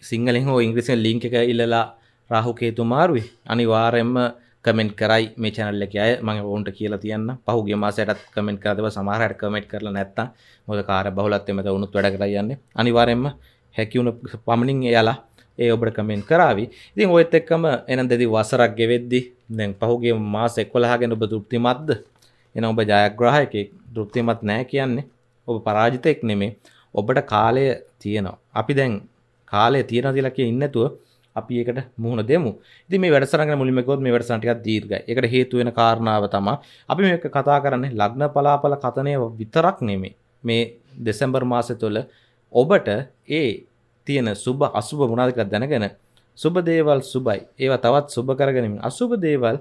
සිංහලෙන් හෝ ඉංග්‍රිසින් ලිංක එක ඉල්ලලා රාහුකේතු මාරුයි අනිවාරෙන්ම කමෙන්ට් කරයි මේ චැනල්ල එක අය මඟ ඔවුන්ට කියලා තියන්න පහුගේ මාසයටත් කමෙන්ට් කරදව සමහරට කමෙන්ට් කරලා නැත්තම් මොකද කාර්ය බහුලත්වය මත උනුත් වැඩ කරලා යන්නේ අනිවාර්යෙන්ම හැකි වුණ පමණින් එයාලා ඒ ඔබට කමෙන්ට් කරાવી ඉතින් ඔයත් එක්කම එහෙනම් දෙදි වසරක් ගෙවෙද්දි දැන් පහුගේ මාස 11 ගැන ඔබ තෘප්තිමත්ද එහෙනම් ඔබ ජයග්‍රාහකෙක් තෘප්තිමත් නැහැ කියන්නේ ඔබ පරාජිතෙක් නෙමෙයි ඔබට කාලය තියෙනවා අපි දැන් කාලය තියෙනවා කියලා කිය ඉන්නේ නැතුව අපි ඒකට මුහුණ දෙමු. ඉතින් මේ වැඩසටහන ගැන මුලින්ම කිව්වොත් මේ වැඩසටහන ටිකක් දීර්ඝයි. ඒකට හේතු වෙන කාරණාව තමයි අපි මේක කතා කරන්නේ ලග්න පලාපල කතනය විතරක් නෙමෙයි. මේ දෙසැම්බර් මාසය තුළ ඔබට ඒ තියෙන සුබ අසුබ මොනවද කියලා දැනගෙන සුබ දේවල් සුබයි. ඒවා තවත් සුබ කරගනිමින් අසුබ දේවල්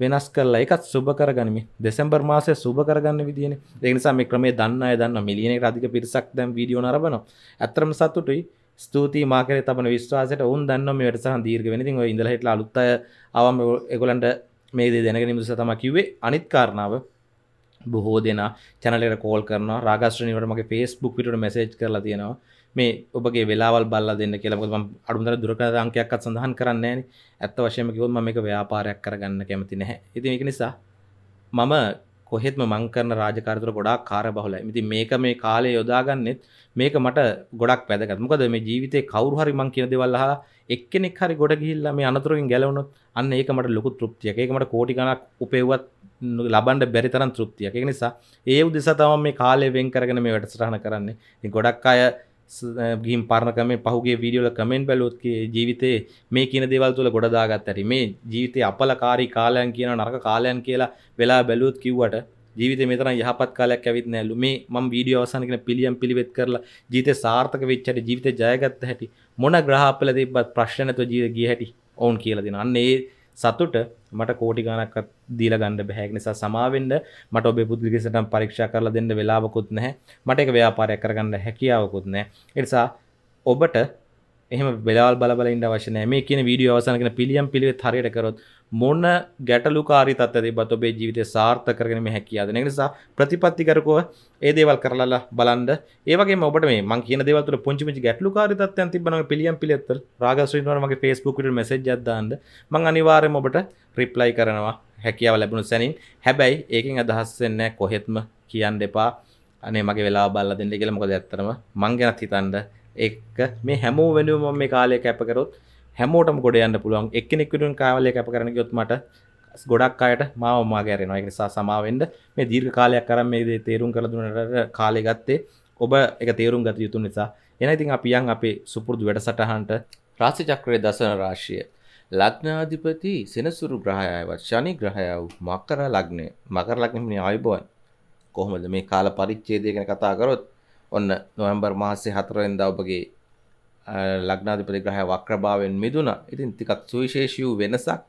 වෙනස් කරලා එකත් සුබ කරගනිමින් දෙසැම්බර් මාසය සුබ කරගන්න විදියනේ. ඒ නිසා මේ ක්‍රමයේ දන්න අය දන්න මිලියන එකට අධික පිරිසක් දැන් වීඩියෝ නරඹනවා. ඇත්තටම සතුටුයි. ස්තුතියි මාකරේ තබන විශ්වාසයට ඔවුන් දන්නවා මේ වැඩසටහන දීර්ඝ වෙන. ඉතින් ඔය ඉඳලා හිටලා අලුත් අය ආවම ඒගොල්ලන්ට මේ දේ දැනගෙන ඉන්න නිසා තමයි කිව්වේ. අනිත් කාරණාව බොහෝ දෙනා channel එකට කෝල් කරනවා. රාගාශ්‍රේණියට මගේ Facebook පිටුට message කරලා තියෙනවා. මේ ඔබගේ වෙලාවල් බල්ලා දෙන්න කියලා මොකද මම අඩුමතර දුරකථන අංකයක්වත් සඳහන් කරන්නේ නැහැනේ. ඇත්ත වශයෙන්ම කිව්වොත් මම මේක ව්‍යාපාරයක් කරගන්න කැමති නැහැ. ඉතින් ඒක නිසා මම කොහෙත්ම මං කරන රාජකාරී තුළ ගොඩාක් කාර්යබහුලයි. ඉතින් මේක මේ කාලේ යොදාගන්නෙත් මේක මට ගොඩක් වැදගත් මොකද මේ ජීවිතේ කවුරු හරි මං කියන දේවල් අහලා එක්කෙනෙක් හරි ගොඩ ගිහිල්ලා මේ අනතුරකින් ගැලවුණොත් අන්න ඒක මට ලොකු තෘප්තියක් ඒක මට කෝටි ගණක් උපයුවත් ලබන්න බැරි තරම් තෘප්තියක් ඒක නිසා ඒ උදෙසා තමයි මේ කාලය වෙන් කරගෙන මේ වැඩසටහන කරන්නේ ඉතින් ගොඩක් අය ගිහින් පරණ කමෙන් පහුගේ වීඩියෝල කමෙන්ට් බැලුවොත් ජීවිතේ මේ කියන දේවල් තුල ගොඩ දාගත්ත ඇති මේ ජීවිතේ අපලකාරී කාලයන් කියන නරක කාලයන් කියලා වෙලා බැලුවොත් කිව්වට ජීවිත මෙතර යහපත් කාලයක් ඇවිත් නෑලු මේ මම වීඩියෝ අවසන් කියන පිළියම් පිළිවෙත් කරලා ජීවිතේ සාර්ථක වෙච්ච හැටි ජීවිතේ ජයගත්ත හැටි මොන ග්‍රහපල තිබ්බත් ප්‍රශ්න නැතුව ජීවිත ගිය හැටි ඕන් කියලා දෙනවා. අන්න ඒ සතුට මට කෝටි ගණක්වත් දීලා ගන්න බෑ. ඒක නිසා සමාවෙන්න මට ඔබේ පුද්ගලික සටන් පරීක්ෂා කරලා දෙන්න වෙලාවකුත් නැහැ. මට ඒක ව්‍යාපාරයක් කරගන්න හැකියාවකුත් නැහැ. ඒ නිසා ඔබට එහම බෙලාල් බලබලන්න අවශ්‍යන මේ කියන වීඩියෝ අවසනකන පිළියම් පිළිවෙත් හරියට කරොත් මොන්න ගැටලුකාරි තත්වදේ බත් ඔබේ ජීවිතය සාර්ථ කරගෙන හැකියාද නිසා ප්‍රතිපත්තිකරකෝ ඒ දේවල් කරලා බලන්ඩ ඒවගේ ඔබට මේ මං කියන දෙවතුර පුංචිමි ගැටලුකාරිතත්යන් තිබන පිළියම් පිළිත්තර රාගස්්‍රීනවමගේ ෆස්බුකට මසජ්දන්ද මං අනිවාරම ඔබට රිප්ලයි කරනවා හැකියාව ලැබුණු සැනින් හැබැයි ඒකින් අදහස්සෙන්න කොහෙත්ම කියන්න එපා අනේ මගේ වෙලා බල්ල දෙන්න කියල මොකද ඇත්තරම මං ගැනත් හිතන්ඩ එක මේ හැමෝ වෙනුව මම මේ කාලය කැපකරොත් හැමෝටම ගොඩ යන්න පුළුවන් එක්කෙනෙක් විදිහට කාලය කැප කරන ගියොත් මට ගොඩක් අයට මාව මාගේ හැරෙනවා ඒ නිසා සමාවෙන්න මේ දීර්ඝ කාලයක් අරන් මේ දේ තේරුම් කරලා දුන්නට කාලය ගත්තේ ඔබ එක තේරුම් ගත යුතු නිසා එන ඉතින් අපි යන් අපේ සුපුරුදු වැඩසටහනට රාශි චක්‍රයේ දසන රාශිය ලග්නාධිපති සෙනසුරු ග්‍රහයවත් ශනි ග්‍රහය වූ මකර ලග්නය මකර ලග්නය ආයුබෝවන් කොහොමද මේ කාල පරිච්ඡේදය ගැන කතා කරොත් ඔන්න නොවැම්බර් මාසේ 4 වෙනිදා ඔබගේ ලග්නාධිපති ග්‍රහය වක්‍රභාවයෙන් මිදුණා. ඉතින් ටිකක් සුවිශේෂී වූ වෙනසක්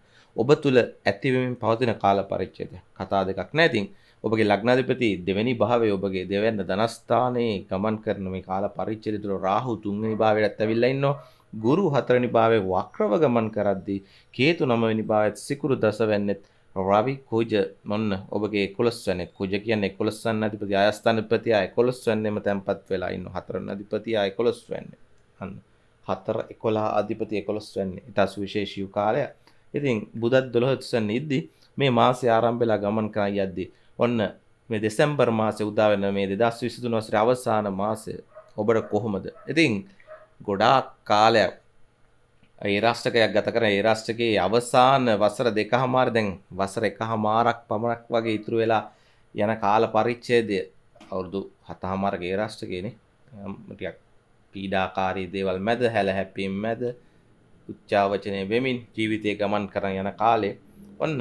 ඔබ තුල ඇතිවෙමින් පවතින කාල පරිච්ඡේදය. කතා දෙකක් නැහැ. ඉතින් ඔබගේ ලග්නාධිපති දෙවැනි භාවයේ ඔබගේ දෙවැන්න ධනස්ථානයේ ගමන් කරන මේ කාල පරිච්ඡේදය තුල රාහු තුන්වෙනි භාවයටත් ඇවිල්ලා ඉන්නවා. ගුරු හතරනි භාවයේ වක්‍රව ගමන් කරද්දී කේතු නවවෙනි භාවයත් සිකුරු දසවැන්නෙත් රවි කුජ මොන්න ඔබගේ කොළස්වන කුජ කියන්නේ කොළස්සන් අධිපති අයස්ථාන ප්‍රතියා කොළොස්වන්නම තැන්පත් වෙලා ඉන්න හතරන අධිපතියා කොළොස් වන්නේ අන්න හතර එකොලා අධිපති කොළොස් වන්නේ ඉතාසු විශේෂී කාලය ඉතින් බුදත් දොළොත්සන්න ඉද්දි මේ මාසේ ආරම්භෙලා ගමන් කරා යද්දී ඔන්න මේ දෙසැම්බර් මාසේ උදාවෙන මේ දෙදස් විසිතුන වසර අවසාන මාසය ඔබට කොහොමද ඉතින් ගොඩාක් කාලයක් ඒ රාෂ්ටකයක් ගත කරන ඒ රාෂ්ටකයේ අවසාන වසර දෙකහමාර දැන් වසර එකහමාරක් පමණක් වගේ ඉතුරු වෙලා යන කාල පරිච්ඡේදය අවුරුදු හතහමාරක ඒ රාෂ්ටකයේනේ ටිකක් පීඩාකාරී දේවල් මැද හැලහැප්පීම් මැද උච්චාවචනය වෙමින් ජීවිතය ගමන් කරන යන කාලේ ඔන්න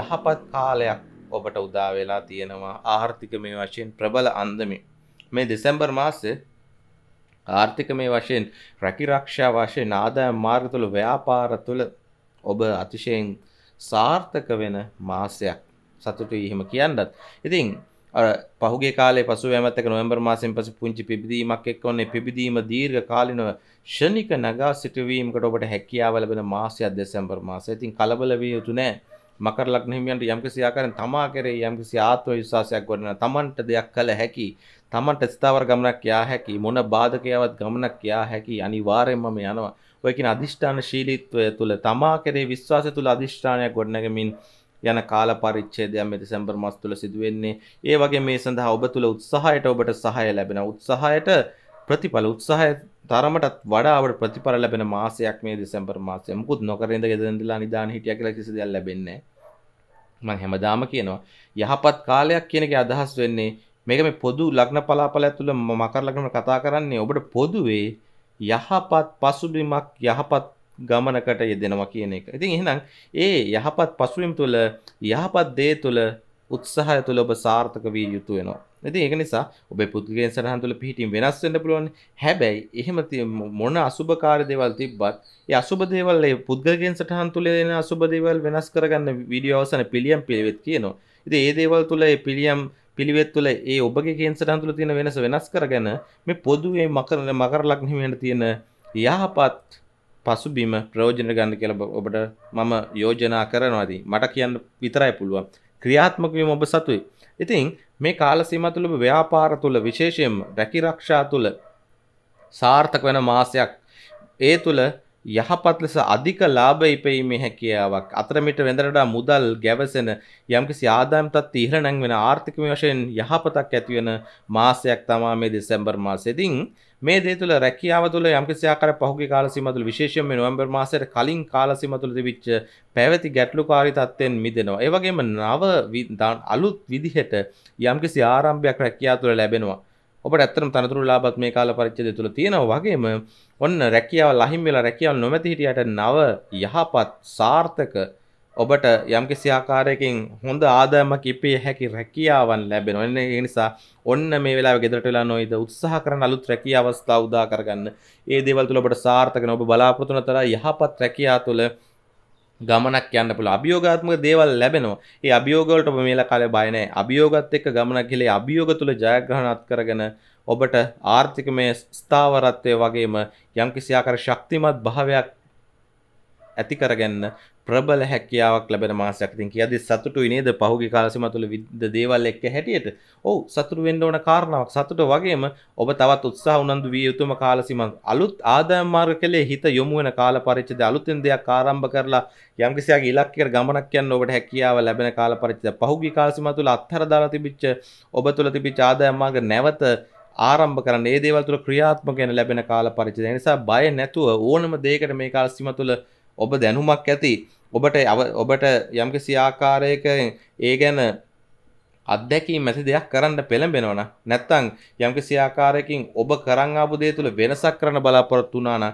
යහපත් කාලයක් ඔබට උදා වෙලා තියෙනවා ආර්ථික මේ වශයෙන් ප්‍රබල අන්දමි මේ දෙසැම්බර් මාසේ ආර්ථිකමය වශයෙන් රැකිරක්ෂා වශයෙන් ආදායම් මාර්ග තුළ ව්‍යාපාර තුළ ඔබ අතිශයෙන් සාර්ථක වෙන මාසයක් සතුටුයි එහෙම කියන්නත්. ඉතින් අර පහුගිය කාලේ පසු වෑමත් එක්ක නොවැම්බර් මාසයෙන් පසු පුංචි පිබිදීමක් එක්ක ඔන්නේ පිබිදීම දීර්ඝ කාලිනව ෂණික නගා සිටුවීමකට ඔබට හැකියාව ලැබෙන මාසයක් දෙසැම්බර් මාසය. ඉතින් කලබල විය යුතු නෑ. මකර ලග්න හිමියන්ට යම්කිසි ආකාරයෙන් තමා කෙරෙහි යම්කිසි ආත්ම විශ්වාසයක් ගොඩනගන තමන්ට දෙයක් කළ හැකි තමන්ට ස්ථාවර ගමනක් යා හැකි මොන බාධකයවත් ගමනක් යා හැකි අනිවාර්යෙන්ම මේ යනවා ඔය කියන අදිෂ්ඨාන ශීලීත්වය තුළ තමා කෙරේ විශ්වාසය තුළ අදිෂ්ඨානයක් ගොඩනගමින් යන කාල පරිච්ඡේදයක් මේ දෙසැම්බර් මාස තුල සිදුවෙන්නේ. ඒ වගේ මේ සඳහා ඔබ තුල උත්සාහයට ඔබට සහාය ලැබෙන උත්සාහයට ප්‍රතිඵල උත්සාහය තරමටත් වඩා අපට ප්‍රතිඵල ලැබෙන මාසයක් මේ දෙසැම්බර් මාසය. මුකුත් නොකර ඉඳ ගෙදරින් ඉඳලා නිදාන හිටියා කියලා කිසි දෙයක් ලැබෙන්නේ නැහැ. මම හැමදාම කියනවා යහපත් කාලයක් කියන එකේ අදහස් වෙන්නේ මේක මේ පොදු ලග්න පලාපල ඇතුළ මකර ලග්නම කතා කරන්නේ ඔබට පොදුවේ යහපත් පසුබිමක් යහපත් ගමනකට යෙදෙනවා කියන එක. ඉතින් එහෙනම් ඒ යහපත් පසුබිම් තුළ යහපත් දේ තුළ උත්සාහය තුළ ඔබ සාර්ථක විය යුතු වෙනවා. ඉතින් ඒක නිසා ඔබේ පුද්ගලයන් සටහන් තුළ පිහිටීම් වෙනස් වෙන්න පුළුවන්. හැබැයි එහෙම මොන අසුබකාරී දේවල් තිබ්බත් ඒ අසුබ දේවල් ඒ පුද්ගලයන් සටහන් තුළ එන අසුබ දේවල් වෙනස් කරගන්න වීඩියෝ අවසන පිළියම් පිළිවෙත් කියනවා. ඉතින් ඒ දේවල් තුළ ඒ පිළියම් පිළිවෙත් තුළ ඒ ඔබගේ කේන්සරයන් තුළ තියෙන වෙනස වෙනස් කරගෙන මේ පොදුවේ මකර මකර ලග්නහිමයට තියෙන යහපත් පසුබිම ප්‍රයෝජන ගන්න කියලා ඔබට මම යෝජනා කරනවාදී මට කියන්න විතරයි පුළුවන් ක්‍රියාත්මක වීම ඔබ සතුයි. ඉතින් මේ කාල සීමා තුළ ඔබ ව්‍යාපාර තුළ විශේෂයෙන්ම රැකී රක්ෂා තුළ සාර්ථක වෙන මාසයක් ඒ තුළ යහපත් ලෙස අධික ලාභ ඉපීමේ හැකියාවක් අතරමිට වෙඳරටා මුදල් ගැවසෙන යම්කිසි ආදායම් තත්ත්ව ඉහළ නැංවෙන ආර්ථික වශයෙන් යහපතක් ඇතිවෙන මාසයක් තමා මේ දෙසැම්බර් මාසෙදින් මේ දේ තුළ රැකියාව තුළ යම්කිසි ආකාර පහුගිය කාලසීම තුළ විශේෂයෙන්ම නොවැම්බර් මාසයට කලින් කාලසීම තුළ තිබිච්ච පැවති ගැටලුකාරී තත්ත්වෙන් මිදෙනවා. ඒ වගේම නව අලුත් විදිහට යම්කිසි ආරම්භයක් රැකියාව තුළ ලැබෙනවා. ඔබට ඇත්තටම තනතුරු ලාභත් මේ කාල පරිච්ඡේදය තුල තියෙනවා වගේම ඔන්න රැකියාව ලහිම් වෙලා රැකියාව නොමැති හිටියට නව යහපත් සාර්ථක ඔබට යම්කිසි ආකාරයකින් හොඳ ආදායමක් ඉපිය හැකි රැකියාවන් ලැබෙනවා. ඒ නිසා ඔන්න මේ වෙලාවේ ගෙදරට වෙලා නොයිද උත්සාහ කරන අලුත් රැකියාව අවස්ථා උදා කරගන්න. ඒ දේවල් තුල ඔබට සාර්ථක වෙන ඔබ බලාපොරොත්තු වෙන තරම් යහපත් රැකියාව තුළ ගමනක් යන්න පුළ අභියෝගාත්මක දේවල් ලැබෙනවා ඒ අභියෝගවලට ඔබ මේලා කාලේ බය නැහැ අභියෝගත් එක්ක ගමනක් කියලා අභියෝග තුල ජයග්‍රහණත් කරගෙන ඔබට ආර්ථිකමය ස්ථාවරත්වය වගේම යම්කිසි ආකාර ශක්තිමත් භාවයක් ඇති කරගන්න ප්‍රබල හැකියාවක් ලැබෙන මාසයක්තින් කියද සතුටු නේද පහුගේ කාලසිම තුළ විද දේවල් එක්ක හැටියට ඔහු සතුට වෙන්න ඕන කාරණාවක් සතුට වගේම ඔබ තවත් උත්සාහ උනන්දු විය යුතුම කාලසිමක් අලුත් ආදායම් මාර්ග කලේ හිත යොමු වෙන කාල පරිච්ඡේද අලුතෙන් දෙයක් ආරම්භ කරලා යම්කිසියාගේ ඉලක්කයකට ගමනක් යන්න ඔබට හැකියාව ලැබෙන කාල පරිච්ඡේද පහුගේ කාලසිම තුළ අත්හැර දාලා තිබිච්ච ඔබ තුළ තිබිච්ච ආදායම් මාර්ග නැවත ආරම්භ කරන ඒ දේවල් තුළ ක්‍රියාත්මක වෙන ලැබෙන කාල පරිච්ඡේද නිසා බය නැතුව ඕනම දෙයකට මේ කාලසීම තුළ ඔබ දැනුමක් ඇති ඔබට ඔබට යම්කිසි ආකාරයක ඒ ගැන අත්දැකීම් ඇති දෙයක් කරන්න පෙළඹෙනවන නැත්තං යම්කිසි ආකාරයකින් ඔබ කරන් ආපු දේ තුළ වෙනසක් කරන බලාපොරොත්තු වුණාන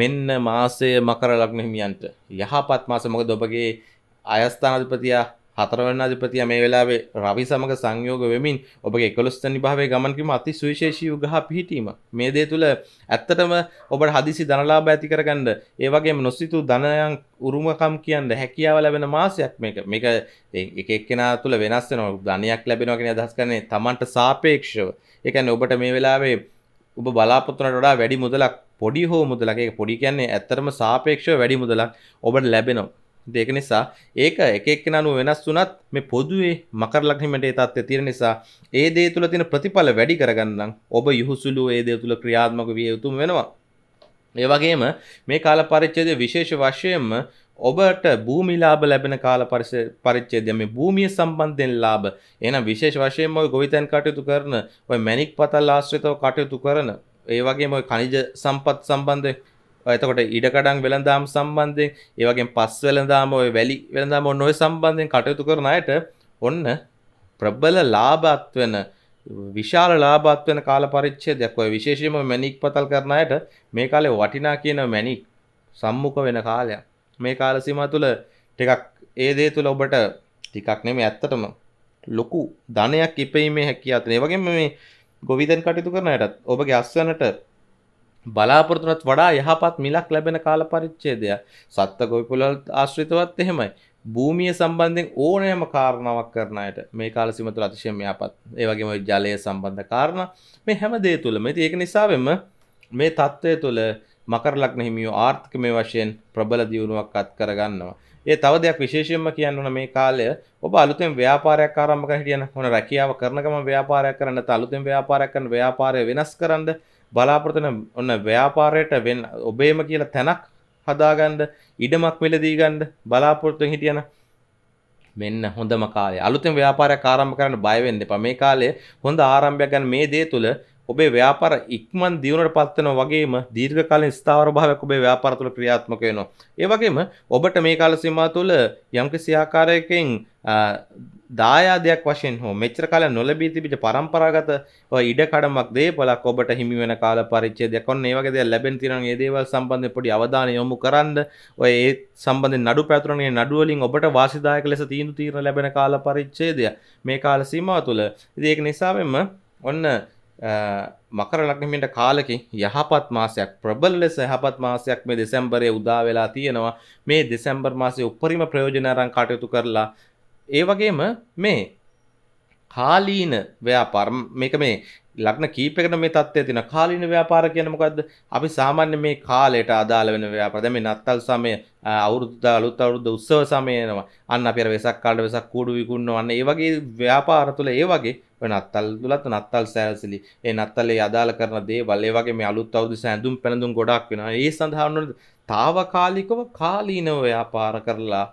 මෙන්න මාසය මකර ලග්න හිමියන්ට යහපත් මාස මොකද ඔබගේ අයස්ථානාධිපතියා හතරවන අධිපතිය මේ වෙලාවේ රවි සමග සංයෝග වෙමින් ඔබගේ එකොළොස්තනි භාවය ගමන් කිරීම අති සුවිශේෂී යුගහ පිහිටීම මේ දේ තුළ ඇත්තටම ඔබට හදිසි ධනලාභ ඇති කරගන්න ඒ වගේම නොසිතූ ධනයන් උරුමකම් කියන්න හැකියාව ලැබෙන මාසයක් මේක මේක එක එක්කෙනා තුළ වෙනස් වෙනවා ධනයක් ලැබෙනවා කියන අදහස් කරන්නේ Tamanට සාපේක්ෂව ඒ කියන්නේ ඔබට මේ වෙලාවේ ඔබ බලාපොරොත්තුනට වඩා වැඩි මුදලක් පොඩි හෝ මුදලක් ඒක පොඩි කියන්නේ ඇත්තටම සාපේක්ෂව වැඩි මුදලක් ඔබට ලැබෙනවා දෙක නිසා ඒක එක එක්කෙනා අනුව වෙනස් වුණත් මේ පොදුවේ මකර ලග්නෙමට ඒ தත්ත්වය තියෙන නිසා ඒ දේ තුල තියෙන ප්‍රතිඵල වැඩි කරගන්න නම් ඔබ යහුසුළු ඒ දේ තුල ක්‍රියාත්මක විය යුතුම වෙනවා. ඒ වගේම මේ කාල පරිච්ඡේදයේ විශේෂ වශයෙන්ම ඔබට භූමිලාභ ලැබෙන කාල පරිච්ඡේදය මේ භූමිය සම්බන්ධයෙන් ලාභ. එහෙනම් විශේෂ වශයෙන්ම ඔය ගොවිතැන් කටයුතු කරන, ඔය මැණික් පතල් ආශ්‍රිතව කටයුතු කරන, ඒ වගේම ඔය ඛනිජ සම්පත් සම්බන්ධයෙන් එතකොට ඉඩකඩන් වෙළඳාම් සම්බන්ධයෙන් ඒවගේ පස් වෙළඳාම ඔය වැලි වෙළඳාම ඔන්න ඔය සම්බන්ධයෙන් කටයුතු කරන අයට ඔන්න ප්‍රබල ලාභත් වෙන විශාල ලාභත් වෙන කාල පරිච්ඡේදයක් ඔය විශේෂයෙන්ම මැණික් පතල් කරන අයට මේ කාලේ වටිනා කියන මැණික් සම්මුඛ වෙන කාලයක් මේ කාල සීමා තුළ ටිකක් ඒ දේ තුළ ඔබට ටිකක් නෙමෙයි ඇත්තටම ලොකු ධනයක් ඉපීමේ හැකියාව තියෙනවා. ඒ වගේම මේ ගොවිතැන් කටයුතු කරන අයටත් ඔබගේ අස්වැන්නට බලාපොරතුනත් වඩා යහපත් මිලක් ලැබෙන කාල පරිච්චේදයක් සත්ත ගොවිපුලල් ආශ්‍රිතවත් එහෙමයි භූමිය සම්බන්ධයෙන් ඕනෑම කාරණාවක් කරනයට මේ කාල සිමතු අතිශයම යහපත් ඒවගේම ජලය සම්බන්ධ කාරණ මේ හැම දේ තුළ මෙති ඒක නිසාවෙම මේ තත්ත්වය තුළ මකරලක්න හිමියෝ ආර්ථික මේ වශයෙන් ප්‍රබල දියුණුවක් අත් කරගන්නවා ඒ තව දෙයක් විශේෂයෙන්ම කියන්න ඕන මේ කාලය ඔබ අලුතෙන් ව්‍යාපාරයක් ආරම්භ කරන හිටියන හොන රැකියාව කරන ගමන් ව්‍යාපාරයක් කරන්න අලුතෙන් ව්‍යාපාරයක් කරන ව්‍යාපාරය වෙනස් කරන්න බලාපොරතන ඔන්න ව්‍යාපාරයට වෙන් ඔබේම කියලා තැනක් හදාගන්ඩ ඉඩමක් වෙලදීගන්ඩ බලාපොරතුන් හිටියන මෙන්න හොඳම කාලය අලුතෙන් ව්‍යාපාරය කාරම්භ කරන්න බයවෙන්න එපා මේ කාලේ හොඳ ආරම්භයක් ගන්න මේ දේ තුළ ඔබේ ව්‍යාපාර ඉක්මන් දියුණුවට පත්වන වගේම දීර්ඝකාලීන ස්ථාවර භාවයක් ඔබේ ව්‍යාපාර තුළ ක්‍රියාත්මක වෙනවා. ඒ වගේම ඔබට මේ කාල සීමාව තුළ යම්කිසි ආකාරයකින් දායාදයක් වශයෙන් හෝ මෙච්චර කාලය නොලැබී තිබිච්ච પરම්පරාගත ඔය ඉඩකඩමක් දේපලක් ඔබට හිමි වෙන කාල පරිච්ඡේදයක් ඔන්න ඒ වගේ දේවල් ලැබෙන තියෙනවා මේ දේවල් සම්බන්ධයෙන් පොඩි අවධානය යොමු කරන්න ඔය ඒ සම්බන්ධයෙන් නඩු පැතුරණේ නඩු වලින් ඔබට වාසිදායක ලෙස තීන්දුව తీරන ලැබෙන කාල පරිච්ඡේදය මේ කාල සීමාව තුළ ඉතින් ඒක නිසාවෙම ඔන්න මකර ලග්නමට කාලකින් යහපත් මාසයක් ප්‍රබල ලෙස යහපත් මාසයක් මේ දෙසැම්බරේ උදා වෙලා තියෙනවා මේ දෙසැම්බර් මාසේ උපරිම ප්‍රයෝජන අරන් කටයුතු කරලා ඒ වගේම මේ කාලීන ව්‍යාපාර මේක මේ ලක්න කීපයකට මේ තත්ත්වය තියෙන කාලීන ව්‍යාපාර කියන්නේ මොකද්ද? අපි සාමාන්‍ය මේ කාලයට අදාළ වෙන ව්‍යාපාර. දැන් මේ නත්තල් සමය, අවුරුද්ද අලුත් අවුරුද්ද උත්සව සමය එනවා. අන්න අපි අර වෙසක් කාලේ වෙසක් කූඩු විකුණනවා. අන්න ඒ වගේ ව්‍යාපාර තුළ ඒ වගේ ඔය නත්තල් තුලත් නත්තල් සැරසිලි. ඒ නත්තලේ අදාළ කරන දේවල්, ඒ වගේ මේ අලුත් අවුරුද්ද සැඳුම් පැනඳුම් ගොඩක් වෙනවා. ඒ සඳහා තාවකාලිකව කාලීනව ව්‍යාපාර කරලා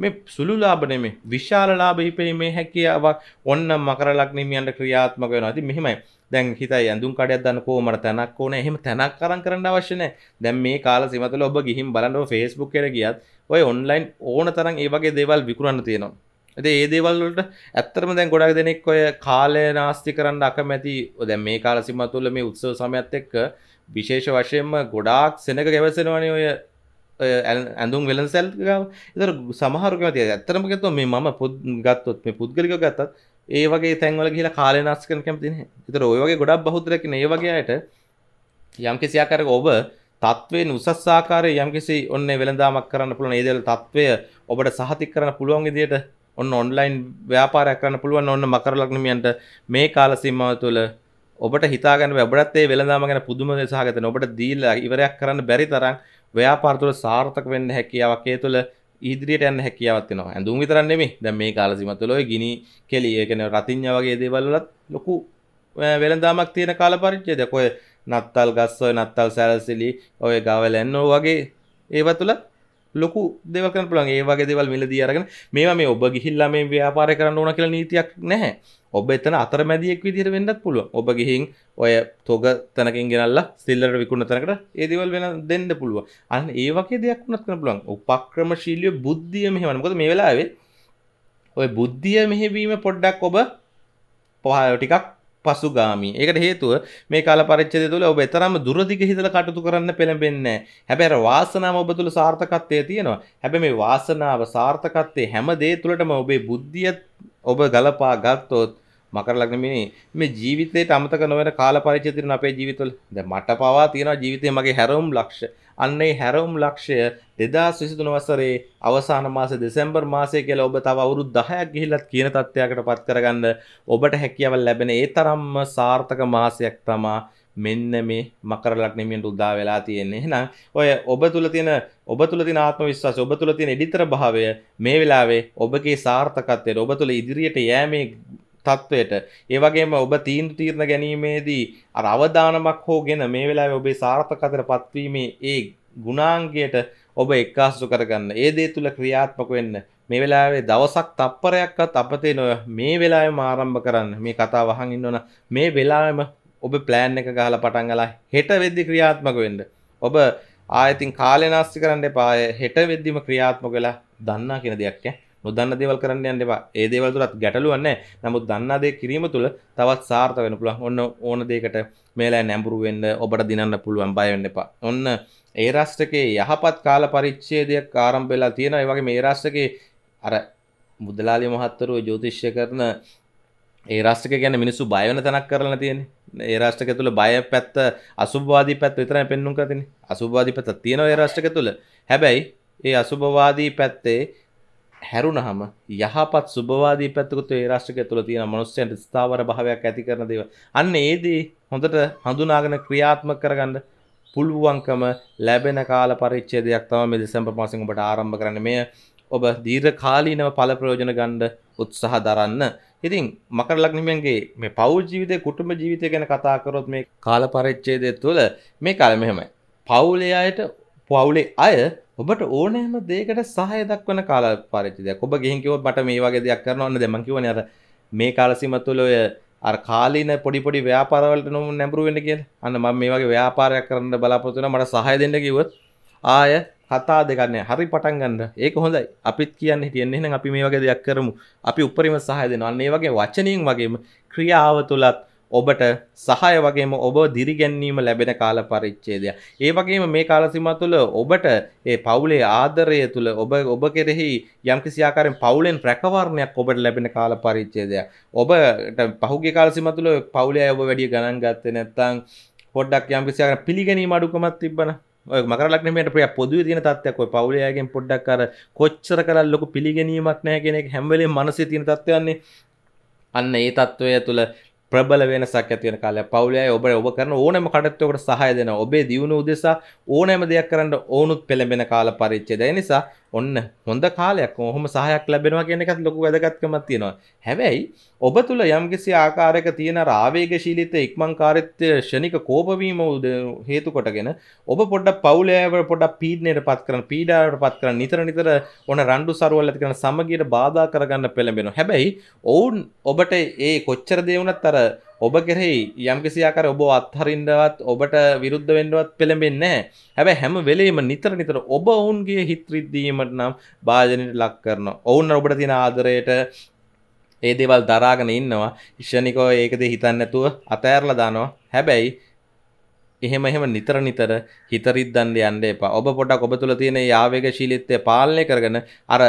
මේ සුළු ලාභ නෙමේ විශාල ලාභ හිපීමේ හැකියාවක් ඔන්න මකර ලග්නිමියන්ට ක්‍රියාත්මක වෙනවා. ඉතින් මෙහෙමයි. දැන් හිතයි ඇඳුම් කඩයක් දාන්න කොහොමද තැනක් ඕනේ. එහෙම තැනක් අරන් කරන්න අවශ්‍ය නැහැ. දැන් මේ කාල සීමා ඔබ ගිහින් බලන්න ඔය Facebook එකට ගියත් ඔය ඔන්ලයින් ඕන තරම් ඒ වගේ දේවල් විකුණන්න තියෙනවා. ඇති ඒ දේවල්ලට ඇත්තරම දැන් ගොඩක් දෙනෙක් ඔය කාලය නාස්ති කරන්න අකමැති දැ මේ කාල සිමතුල මේ උත්සව සමයත් එක්ක විශේෂ වශයෙන්ම ගොඩාක් සෙනක ගැවසෙනවනේ ඔය ඇඳුම් වෙලන් සැල්කාව ඉතර සමහරක තිය ඇත්තරම ගත්ව මේ මම පුද් ගත්තොත් මේ පුද්ගලික ගත්තත් ඒ වගේ තැන්වල කියලා කාලනස් කන කැමතින ඉතර ඔයගේ ගොඩක් බහුදරක ඒවගේයට යම් කිසියාකරක ඔබ තත්වේ උසස්සාකාරය යම් කිසි ඔන්න වෙළඳදාමක් කරන්න පුළුවන් ඒදල් තත්වය ඔබට සහතික් කරන පුළුවන් ඉදියට ඔන්න ඔන්ලයින් ව්‍යාපාරයක් කරන්න පුළුවන් ඔන්න මකරලක්නමියන්ට මේ කාලසිම්මාව තුළ ඔබට හිතාගන්න ඔබටත් ඒ වෙළඳාම ගැන පුදුම සහගතන ඔබට දීලා ඉවරයක් කරන්න බැරි තරම් ව්‍යාපාර තුළ සාර්ථක වෙන්න හැකියාවක් ඒ තුළ ඉදිරියට යන්න හැකියාවක් තියෙනවා. ඇඳුම් විතරක් නෙමෙයි. දැන් මේ කාල සීමා තුළ ඔය ගිනි කෙලි ඒ කියන්නේ රතිඤ්ඤා වගේ දේවල් වලත් ලොකු වෙළඳාමක් තියෙන කාල පරිච්ඡේදයක්. ඔය නත්තල් ගස් ඔය නත්තල් සැරසිලි ඔය ගවලෙන් වගේ ඒව තුළ ලොකු දෙවකන පුළන් ඒවාගේ දෙවල් මිලදී අරගෙන මේවා මේ ඔබ ගිහිල්ලා මේ ව්‍යාපාර කරන්න ඕන කියලා නීතියක් නැහැ ඔබ එතන අතර මැදියෙක් විදිර වෙන්නත් පුළුව ඔබ ගිහින් ඔය තොග තැනකින් ගෙනල්ලා සිල්ලර විකුණ තැනකට ඒදවල් වෙන දෙන්න පුළුව අන්න ඒවගේ දෙයක් වනත් කන පුළන් උපක්‍රම ශීලිය බුද්ධිය මෙහමනකොද මේ වෙලාවේ ඔය බුද්ධිය මෙහෙවීම පොඩ්ඩක් ඔබ පහයෝ ටිකක් පසුගාමී. ඒකට හේතුව මේ කාල පරිච්ඡේදය තුළ ඔබ තරම් දුරදිග හිතලා කටයුතු කරන්න පෙළඹෙන්නේ නැහැ. හැබැයි අර වාසනාව ඔබ තුළ සාර්ථකත්වය තියෙනවා. හැබැයි මේ වාසනාව සාර්ථකත්වයේ හැම දේ තුළටම ඔබේ බුද්ධිය ඔබ ගලපා ගත්තොත් මකර ලග්නමිනි මේ ජීවිතේට අමතක නොවන කාල පරිච්ඡේදය අපේ ජීවිතවල. දැන් මට පවා තියෙනවා ජීවිතේ මගේ හැරවුම් ලක්ෂ්‍ය අන්නේ හැරවුම් ලක්ෂය දෙදා විසිතුන වසරේ අවසාන මාස දෙසැම්බර් මාසය කියලා ඔබ තව අවුරුදු 10ක් ගිහිල්ලත් කියන තත්ත්වයකට පත් කරගන්න ඔබට හැකියාව ලැබෙන ඒ තරම්ම සාර්ථක මාසයක් තමයි මෙන්න මේ මකර ලග්නෙමියන්ට උදා වෙලා තියෙන්නේ. එහෙනම් ඔය ඔබ තුල තියෙන ඔබ තුල තියෙන ආත්ම විශ්වාසය, ඔබ තුල තියෙන ඉදිතර භාවය මේ වෙලාවේ ඔබගේ සාර්ථකත්වයට, ඔබ තුල ඉදිරියට යෑමේ තත්ත්වයට ඒවගේම ඔබ තීන්දු තීරණ ගැනීමේදී අර අවධානමක් හෝගෙන මේ වෙලාවේ ඔබේ සාර්ථකතර පත්වීමේ ඒ ගුණාංගයට ඔබ එක්කාසු කරගන්න ඒ දේ තුළ ක්‍රියාත්මක වෙන්න මේ වෙලාවේ දවසක් තප්පරයක්වත් අපතේ නොය මේ වෙලාවෙම ආරම්භ කරන්න මේ කතාව අහන් ඉන්නවන මේ වෙලාවෙම ඔබ ප්ලෑන් එක ගහලා පටන් ගලා හෙට වෙද්දි ක්‍රියාත්මක වෙන්න ඔබ ආයතින් කාලේ නාස්ති කරන්න එපා හෙට වෙද්දිම ක්‍රියාත්මක වෙලා දන්නා කියන දෙයක් ඈ නොදන්න දේවල් කරන්න යන්න එපා. ඒ දේවල් තුලත් ගැටලුවක් නැහැ. නමුත් දන්නා දේ කිරීම තුල තවත් සාර්ථක වෙන්න පුළුවන්. ඔන්න ඕන දෙයකට මේලා නැඹුරු වෙන්න ඔබට දිනන්න පුළුවන්. බය වෙන්න එපා. ඔන්න ඒ රාෂ්ට්‍රකේ යහපත් කාල පරිච්ඡේදයක් ආරම්භ වෙලා තියෙනවා. ඒ වගේ මේ රාෂ්ට්‍රකේ අර මුදලාලි මහත්තරුව ජෝතිෂ්‍ය කරන ඒ රාෂ්ට්‍රක ගැන මිනිස්සු බය වෙන තැනක් කරලා තියෙන්නේ. ඒ රාෂ්ට්‍රක තුල බය පැත්ත අසුභවාදී පැත්ත විතරයි පෙන්වන්න කරන්නේ. අසුභවාදී පැත්ත තියෙනවා ඒ රාෂ්ට්‍රක තුල. හැබැයි ඒ අසුභවාදී පැත්තේ හැරුණහම යහපත් සුභවාදී පැත්තකුත් ඒ රාශ්‍රකය තුළ තියෙන මනුස්සයන්ට ස්ථාවර භාවයක් ඇති කරන දේව. අන්න ඒදී හොඳට හඳුනාගෙන ක්‍රියාත්මක කරගන්න පුළුවන්කම ලැබෙන කාල පරිච්ඡේදයක් තමයි මේ දෙසැම්බර් මාසෙන් ඔබට ආරම්භ කරන්න. මේ ඔබ දීර්ඝකාලීනව ඵල ප්‍රයෝජන ගන්න උත්සාහ දරන්න. ඉතින් මකර ලග්නිමයන්ගේ මේ පෞල් ජීවිතේ කුටුම්බ ජීවිතය ගැන කතා කරොත් මේ කාල පරිච්ඡේදය තුළ මේ කාලෙ මෙහෙමයි. පෞලේ අයට පෞලේ අය ඔබට ඕනෑම දෙයකට සහය දක්වන කාල පාරච්චි දෙයක් ඔබ ගිහින් කිව්වොත් මට මේ වගේ දෙයක් කරනවා ඔන්න දැන් මං කියවනේ අර මේ කාල සීම තුළ ඔය අර කාලීන පොඩි පොඩි ව්‍යාපාර වලට නැඹුරු වෙන්න කියලා අන්න මම මේ වගේ ව්‍යාපාරයක් කරන්න බලාපොරොත්තු වෙනවා මට සහය දෙන්න කිව්වොත් ආය කතා දෙකක් නෑ හරි පටන් ගන්න ඒක හොඳයි අපිත් කියන්නේ හිටියන්නේ එහෙනම් අපි මේ වගේ දෙයක් කරමු අපි උපරිම සහය දෙනවා අන්න ඒ වගේ වචනින් වගේම ක්‍රියාව තුලත් ඔබට සහය වගේම ඔබ දිරිගැන්වීම ලැබෙන කාල පරිච්ඡේදය. ඒ වගේම මේ කාලසීම තුළ ඔබට ඒ පවුලේ ආදරය තුළ ඔබ ඔබ කෙරෙහි යම්කිසි ආකාරයෙන් පවුලෙන් රැකවරණයක් ඔබට ලැබෙන කාල පරිච්ඡේදය. ඔබට පහුගිය කාලසීම තුළ පවුලේ ඔබ වැඩි ගණන් ගත්තේ නැත්නම් පොඩ්ඩක් යම්කිසි ආකාරයෙන් පිළිගැනීම අඩුකමක් තිබ්බනම් ඔය මකර ලක්නමට ප්‍රිය පොදුව තියෙන තත්ත්වයක් ඔය පවුලයාගෙන් පොඩ්ඩක් අර කොච්චර කරලා ලොකු පිළිගැනීමක් නැහැ කියන එක හැම වෙලේම මනසේ තියෙන තත්ත්වයන්නේ අන්න ඒ තත්ත්වය තුළ ප්‍රබල වෙනසක් ඇතිවෙන කාලය පවුලයි ඔබ ඔබ කරන ඕනෑම කටයුත්තකට සහාය දෙනවා ඔබේ දියුණුව උදෙසා ඕනෑම දෙයක් කරන්න ඕනුත් පෙළඹෙන කාල පරිච්ඡේදය නිසා ඔන්න හොඳ කාලයක් ඔහොම සහයක් ලැබෙනවා කියන එකත් ලොකු වැදගත්කමක් තියෙනවා. හැබැයි ඔබ තුල යම්කිසි ආකාරයක තියෙන ආවේගශීලීත්වය ඉක්මන්කාරීත්වය ෂණික කෝපවීම හේතු කොටගෙන ඔබ පොඩ්ඩක් පවුලෑව පොඩ්ඩක් පීඩනයටපත් කරන පීඩාවටපත් කරන නිතර නිතර ඔන රණ්ඩු සරුවල් ඇති කරන සමගියට බාධා කරගන්න පෙළඹෙනවා. හැබැයි ඔවුන් ඔබට ඒ කොච්චර දේ වුණත් අර ඔබ කෙරෙහි යම් කිසියාකර ඔබ අත්හරින්ඩවත් ඔබට විරුද්ධ වෙන්ඩුවත් පෙළඹෙන්නේ හැබැ හැම වෙලේම නිතර නිතර ඔබ ඔවුන්ගේ හිත්‍රිද්දීමට නම් භාජනයට ලක් කරන ඔවුන් ඔබට තින ආදරයට ඒ දේවල් දරාගෙන ඉන්නවා ඉෂ්ණනිකෝ ඒකද හිතන්නැතුව අතෑරල දානවා හැබැයි එහෙම එහෙම නිතර නිතර හිතරිද්දන්න යන්න එපා ඔබ පොඩක් ඔබ තුළ තියෙන යාවේග ශීලිත්තය පාලනය කරගෙන අර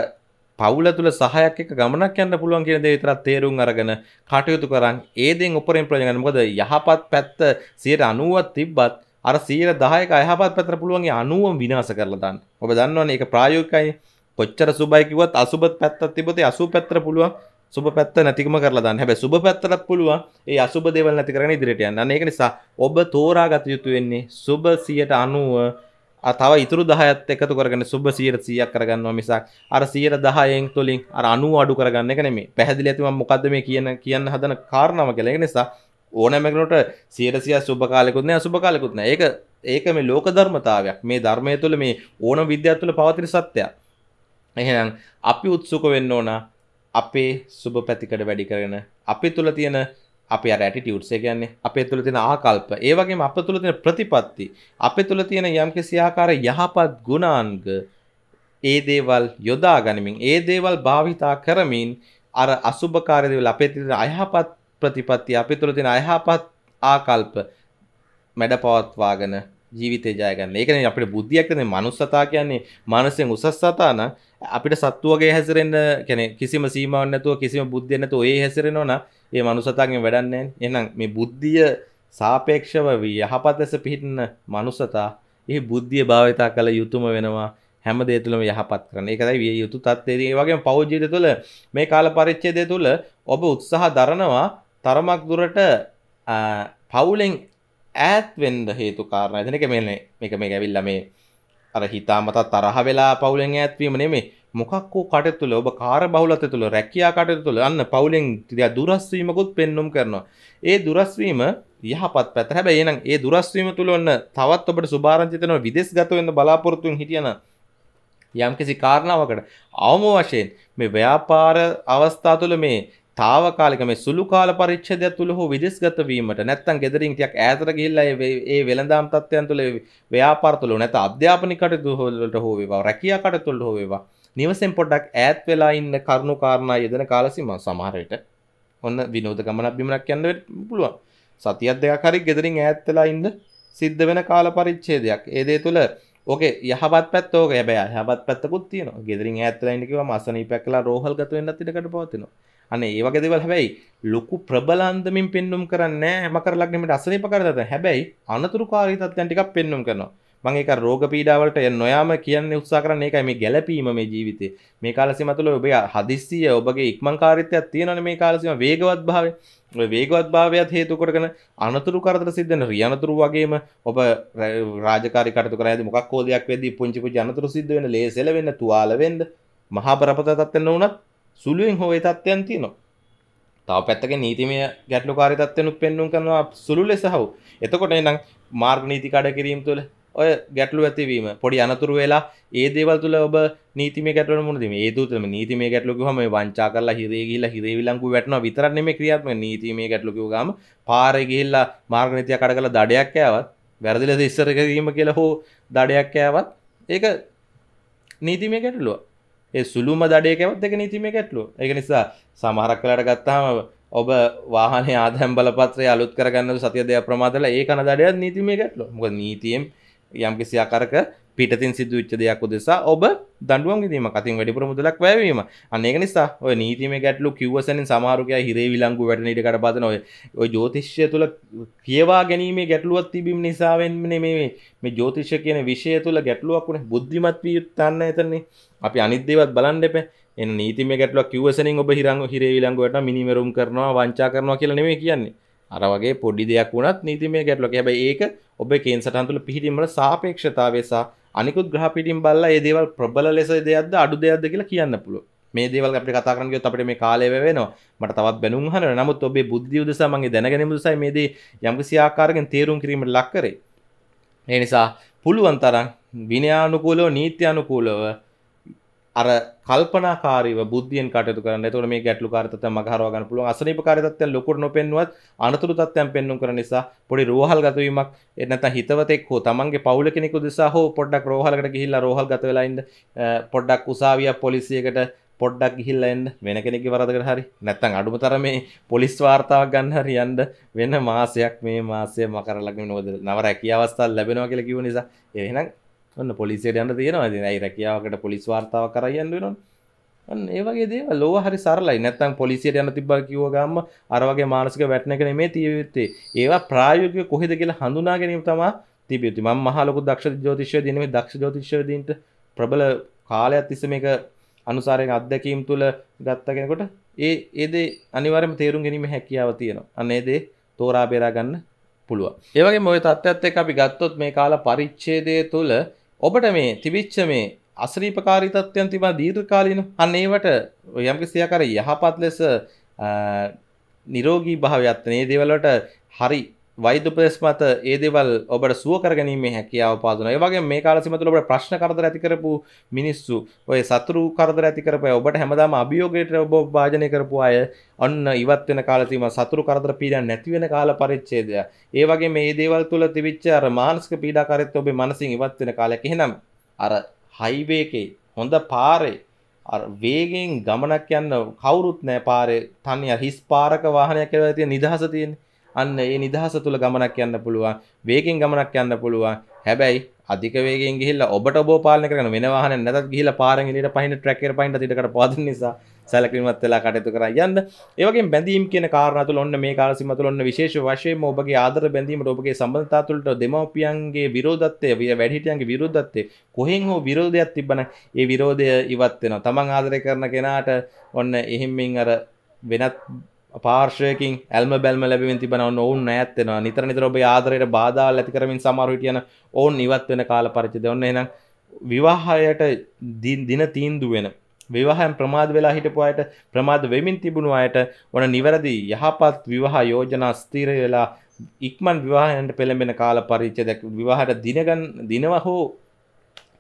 පවුල තුළ සහයක් එක ගමනක් යන්න පුළුවන් කියන දේ විතරක් තේරුම් අරගෙන කටයුතු කරන් ඒ දෙන් උපරිම ප්‍රයෝජන ගන්න. මොකද යහපත් පැත්ත 90ක් තිබ්බත් අර 110ක අයහපත් පැත්තට පුළුවන් 90ම විනාශ කරලා දාන්න. ඔබ දන්නවනේ ඒක ප්‍රායෝගිකයි. කොච්චර සුබයි කිව්වත් අසුබ පැත්තක් තිබ්බොත් ඒ අසුබ පැත්තට පුළුවන් සුබ පැත්ත නැතිකම කරලා දාන්න. හැබැයි සුබ පැත්තට පුළුවන් ඒ අසුබ දේවල් නැති කරගෙන ඉදිරියට යන්න. අන්න ඒක නිසා ඔබ තෝරාගත යුතු වෙන්නේ සුබ 90 තව ඉතුරු දහයත් එකතු කරගෙන සුබ සීර සියයක් කරගන්නවා මිසක් අර සීර දහයෙන් තුළින් අර අනු අඩු කරගන්න එක නෙමේ පැහැදිලි ඇතිම මොකක්ද මේ කියන කියන්න හදන කාරණාව කියලා නිසා ඕනෑමකනට සීරසිය සුභ කාලෙකුත් නෑ සුභ කාලෙකුත් නෑ ඒක ඒක මේ ලෝක ධර්මතාවයක් මේ ධර්මය තුළ මේ ඕන විද්‍යාව තුළ පවතින සත්‍යයක් එහෙනම් අපි උත්සුක වෙන්න ඕන අපේ සුබ පැතිකඩ වැඩි කරගෙන අපි තුළ තියෙන අප ඇටිටියුට්සේ කියන්නේ අපේ තුළ තින ආකල්ප ඒවගේ අප තුළ තින ප්‍රතිපත්ති අප තුළ තියෙන යම්කි සියාකාර යහපත් ගුණාන්ග ඒ දේවල් යොදා ගනිමින් ඒ දේවල් භාවිතා කරමින් අර අසුභකාරදවල අපේ තින අයහපත් ප්‍රතිපත්ති අපි තුළ තින අයහපත් ආකල්ප මැඩ පවත්වාගෙන ජීවිතය ජයගන්න ඒකන අපට බුද්ධියක්න මනුස්සතා කියන්නේ මනසෙන් උසස් සතාන අපිට සත්තුවගේ හැසිරෙන්න්න කැනෙ කිසිම සීමාවන්නතුව කිසිම බුද්ධියන්නතු ඒ හැසිරෙනවා ඒ මනුසතාගේ වැඩන්නේ එනම් මේ බුද්ධිය සාපේක්ෂව වී යහපත්දෙස පිහිටන්න මනුසතා ඒ බුද්ධිය භාවිතා කළ යුතුම වෙනවා හැම දේතුළම යහපත් කරන එකදයි විය යුතු තත්වේදී වගේ පෞද්ජීත තුළ මේ කාල පරිච්චේදය තුළ ඔබ උත්සාහ දරනවා තරමක් දුරට පවුලෙන් ඈත්වෙන්ද හේතු කාරණ ඇතිනක මෙන්නේ එක මේ ගැවිල්ල මේ අර හිතාමතත් තරහ වෙලා පවුලෙන් ඇත්වීම නෙමේ මොකක් වූ කටයුතු තුළ ඔබ කාර්ය බහුලත්වය තුළ රැකියා කටයුතු තුළ අන්න පවුලෙන් දුරස් වීමකුත් පෙන්눔 කරනවා. ඒ දුරස් වීම යහපත් පැත්ත. හැබැයි එහෙනම් ඒ දුරස් වීම තුළ ඔන්න තවත් ඔබට සුභාරංචිත වෙනවා විදේශගත වෙන්න බලාපොරොත්තු වෙන හිටියන යම්කිසි කාරණාවකට අවම වශයෙන් මේ ව්‍යාපාර අවස්ථා තුළ මේ තාවකාලික මේ සුළු කාල පරිච්ඡේදය තුල හෝ විදේශගත වීමට නැත්නම් ගෙදරින් ටිකක් ඈතට ගිහිල්ලා ඒ වෙළඳාම් තත්ත්වයන් තුල ව්‍යාපාර තුල නැත්නම් අධ්‍යාපනික කටයුතු වලට හෝ වේවා රැකියා කටයුතු වලට හෝ වේවා නිවසෙන් පොඩක් ඈත් වෙලා ඉන්න කරුණු කාරණා යෙදෙන කාලසීමා සමහරට ඔන්න විනෝද ගමනක් බිමනක් යන්න පුළුවන්. සතියක් දෙකක් හරි ගෙදරින් ඈත් වෙලා ඉන්න සිද්ධ වෙන කාල පරිච්ඡේදයක්. ඒ දේ තුල ඕකේ යහපත් පැත්ත ඕක හැබැයි යහපත් පැත්තකුත් තියෙනවා. ගෙදරින් ඈත් වෙලා ඉන්න කිව්වම අසනීපයක් කළා රෝහල් ගත වෙන්නත් ඉඩකට පවතිනවා. අනේ ඒ වගේ දේවල් හැබැයි ලොකු ප්‍රබලන්දමින් පෙන්눔 කරන්නේ නැහැ. හැම කරලක් නෙමෙයි අසනීප කරලා හැබැයි අනතුරුකාරී තත්ත්වයන් ටිකක් පෙන්눔 කරනවා. මම ඒක රෝග පීඩාවලට නොයාම කියන්නේ උත්සාහ කරන්නේ ඒකයි මේ ගැළපීම මේ ජීවිතේ මේ කාලසීම තුළ ඔබේ හදිස්සිය ඔබගේ ඉක්මන් කාරීත්වයක් තියෙනවනේ මේ කාලසීම වේගවත් භාවය ඔය වේගවත් භාවයත් හේතු කොටගෙන අනතුරු කරදර සිද්ධ වෙන රියනතුරු වගේම ඔබ රාජකාරී කටයුතු කරද්දී මොකක් හෝ දෙයක් වෙද්දී පුංචි පුංචි අනතුරු සිද්ධ වෙන ලේසෙල වෙන්න තුවාල වෙන්න මහා බරපතල තත්ත්වෙන්න වුණත් සුළුවෙන් හෝ ඒ තත්ත්වයන් තියෙනවා තව පැත්තක නීතිමය ගැටලුකාරී තත්ත්වෙනුත් පෙන්වුම් කරනවා සුළු ලෙස හවු. එතකොට එනම් මාර්ග නීති කඩ කිරීම තුළ ඔය ගැටලු ඇතිවීම පොඩි අනතුරු වෙලා ඒ දේවල් තුළ ඔබ නීතිම ගැටල මුද මේ තුතම නීතිම ගැටලුක හම වංචා කරලා හිරේ ගිල්ල හිරේ විලංකු වැටන විතරන්නේ මේ ක්‍රියාත්ම නීතිම ගැටලුකගම පාර ගිහිල්ලා මාර්ගනතිය කඩ කළ දඩයක් ඇවත් වැරදිලද ඉස්සරකරීම කියලා හෝ දඩයක් ඇවත් ඒක නීතිමය ගැටලුව ඒ සුළුම දඩයකවත් එක නීතිමය ගැටලුව එක නිසා සමහරක් කලට ගත්තාම ඔබ වාහන ආදැම් බලපත්‍රය අලුත් කරගන්න සතිය දෙයක් ප්‍රමාදල ඒ කන දඩයක් නීතිමය ගැටලු මොක නීතියෙන් යම්කිසි ආකාරක පිටතින් සිදු වෙච්ච දෙයක් උදෙසා ඔබ දඬුවම් ගැනීම කතින් වැඩිපුර මුදලක් වැය වීම. අන්න ඒක නිසා ඔය නීතිමය ගැටලු කිව්වසෙනින් සමහරු කිය හිරේ විලංගු වැටෙන ඉඩ කඩ බාදන ඔය ඔය ජ්‍යොතිෂය තුල කියවා ගැනීමේ ගැටලුවක් තිබීම නිසා වෙන්නේ මේ මේ ජ්‍යොතිෂය කියන විෂය තුල ගැටලුවක් උනේ බුද්ධිමත් විය යුත්තන්න එතනනේ. අපි අනිත් දේවත් බලන්න එපා. එන නීතිමය ගැටලුවක් කිව්වසෙනින් ඔබ හිරංගු හිරේ විලංගු වැටෙනවා මිනිමෙරුම් කරනවා වංචා කරනවා කියලා නෙමෙයි කියන්නේ. අර වගේ පොඩි දෙයක් වුණත් නීතිමය ගැටලුවක්. හැබැයි ඒක ඔබේ කේන් සටහන් තුළ පිහිටීම් වල සාපේක්ෂතාවය සහ අනිකුත් ග්‍රහ පිටින් බලලා මේ දේවල් ප්‍රබල ලෙස දෙයක්ද අඩු දෙයක්ද කියලා කියන්න පුළුවන්. මේ දේවල් අපිට කතා කරන්න ගියොත් අපිට මේ කාලය වෙනවා. මට තවත් බැනුම් අහනවා. නමුත් ඔබේ බුද්ධිය උදෙසා මගේ දැනගැනීම උදෙසා මේ දේ යම්කිසි ආකාරකින් තේරුම් කිරීමට ලක් කරේ. ඒ නිසා පුළුවන් තරම් විනයානුකූලව නීත්‍යානුකූලව අර කල්පනාකාරීව බුද්ධියෙන් කටයුතු කරන්න. එතකොට මේ ගැටලු කාර්යතත්ත්ව මගහරවා ගන්න පුළුවන්. අසනීපකාරී තත්ත්වයන් ලොකුට නොපෙන්නුවත් අනතුරු තත්ත්වයන් පෙන්නුම් කරන නිසා පොඩි රෝහල්ගත වීමක් එ නැත්නම් හිතවතෙක් හෝ තමන්ගේ පවුල කෙනෙකු දිසා හෝ පොඩ්ඩක් රෝහලකට ගිහිල්ලා රෝහල්ගත වෙලා ඉන්න පොඩ්ඩක් උසාවියක් පොලිසියකට පොඩ්ඩක් ගිහිල්ලා එන්න වෙන කෙනෙක්ගේ වරදකට හරි නැත්නම් අඩුම තරමේ පොලිස් වාර්තාවක් ගන්න හරි යන්න වෙන මාසයක් මේ මාසය මකරලා ගිහින් නව රැකියාවස්ථාවක් ලැබෙනවා කියලා කිව්ව නිසා එහෙනම් ඔන්න පොලිසියට යන්න තියෙනවා ඇයි රැකියාවකට පොලිස් වාර්තාව කරයන්න වෙනවා අන්න ඒ වගේ දේවල් ලෝව හරි සරලයි නැත්තම් පොලිසියට යන තිබ්බා කිව්ව ගාම්ම අර වගේ මානසික වැටෙන එක නෙමෙයි තිය යුත්තේ ඒවා ප්‍රායෝගිකව කොහෙද කියලා හඳුනා ගැනීම තමයි තිබිය යුත්තේ මම මහ ලොකු දක්ෂ ජ්‍යොතිෂය දිනේ දක්ෂ ජ්‍යොතිෂයදීන්ට ප්‍රබල කාලයක් තිස්සේ මේක අනුසාරයෙන් අත්දැකීම් තුල ගත්ත කෙනෙකුට ඒ ඒ දේ අනිවාර්යයෙන්ම තේරුම් ගැනීම හැකියාව තියෙනවා අන්න ඒ දේ තෝරා බේරා ගන්න පුළුවන් ඒ වගේම ওই තත්ත්වයත් එක්ක අපි ගත්තොත් මේ කාල පරිච්ඡේදය තුල ඔබට මේ තිබිච්ච මේ අශ්‍රීපකාරී තත්ත්වයන් තිබෙන දීර්ඝකාලීන අන්න ඒවට යම්කිසි ආකාරයේ යහපත් ලෙස නිරෝගී භාවයත් මේ දේවල් වලට හරි වෛද්‍ය උපදෙස් මත ඒ දේවල් ඔබට සුව කරගැනීමේ හැකියාව පාදුනා. ඒ වගේම මේ කාල සීම තුළ ඔබට ප්‍රශ්න කරදර ඇති කරපු මිනිස්සු, ඔය සතුරු කරදර ඇති කරපු අය, ඔබට හැමදාම අභියෝගයට ඔබ වාජනය කරපු අය අන්න ඉවත් වෙන කාල සීම සතුරු කරදර පීඩා නැති වෙන කාල පරිච්ඡේදය. ඒ වගේම මේ දේවල් තුළ තිබිච්ච අර මානසික පීඩාකාරීත්වය ඔබේ මනසින් ඉවත් වෙන කාලයක්. එහෙනම් අර හයිවේ එකේ හොඳ පාරේ වේගෙන් ගමනක් යන්න කවුරුත් නෑ පාරේ තනිය හිස් පාරක වාහනයක් කියලා තියෙන නිදහස තියෙන්නේ අන්න ඒ නිදහස තුළ ගමනක් යන්න පුළුවන් වේගෙන් ගමනක් යන්න පුළුවන් හැබැයි අධික වේගෙන් ගිහිල්ලා ඔබට ඔබ පාලනය කරන වෙන වාහනයක් නැතත් ගිහිල්ලා පාරෙන් එළියට පහින ට්‍රැක් එකට පහින දිඩකට පවතින නිසා සැලකිලිමත් වෙලා කටයුතු කරා යන්න ඒ වගේම බැඳීම් කියන කාරණා තුළ ඔන්න මේ කාල සීමා තුළ ඔන්න විශේෂ වශයෙන්ම ඔබගේ ආදර බැඳීමට ඔබගේ සම්බන්ධතා තුළට දෙමව්පියන්ගේ විරෝධත්වය වැඩිහිටියන්ගේ විරෝධත්වය කොහෙන් හෝ විරෝධයක් තිබ්බනම් ඒ විරෝධය ඉවත් වෙනවා තමන් ආදරය කරන කෙනාට ඔන්න එහෙම්මින් අර වෙනත් පාර්ශයකින් ඇල්ම බැල්ම ලැබෙන් තිබන ඔවුන් නැත්තෙනවා නිතර නිතර ඔබ ආදරයට බාධා ඇති කරමින් සමහරු කියන ඕන් ඉවත් වෙන කාල පරිච්ඡේදය ඔන්න එහෙනම් විවාහයට දින තීන්දුව වෙන විවාහයෙන් ප්‍රමාද වෙලා හිටපු අයට ප්‍රමාද වෙමින් තිබුණු අයට ඔන නිවැරදි යහපත් විවාහ යෝජනා ස්ථිර වෙලා ඉක්මන් විවාහයන්ට පෙළඹෙන කාල පරිච්ඡේදයක් විවාහට දිනගන් දිනව හෝ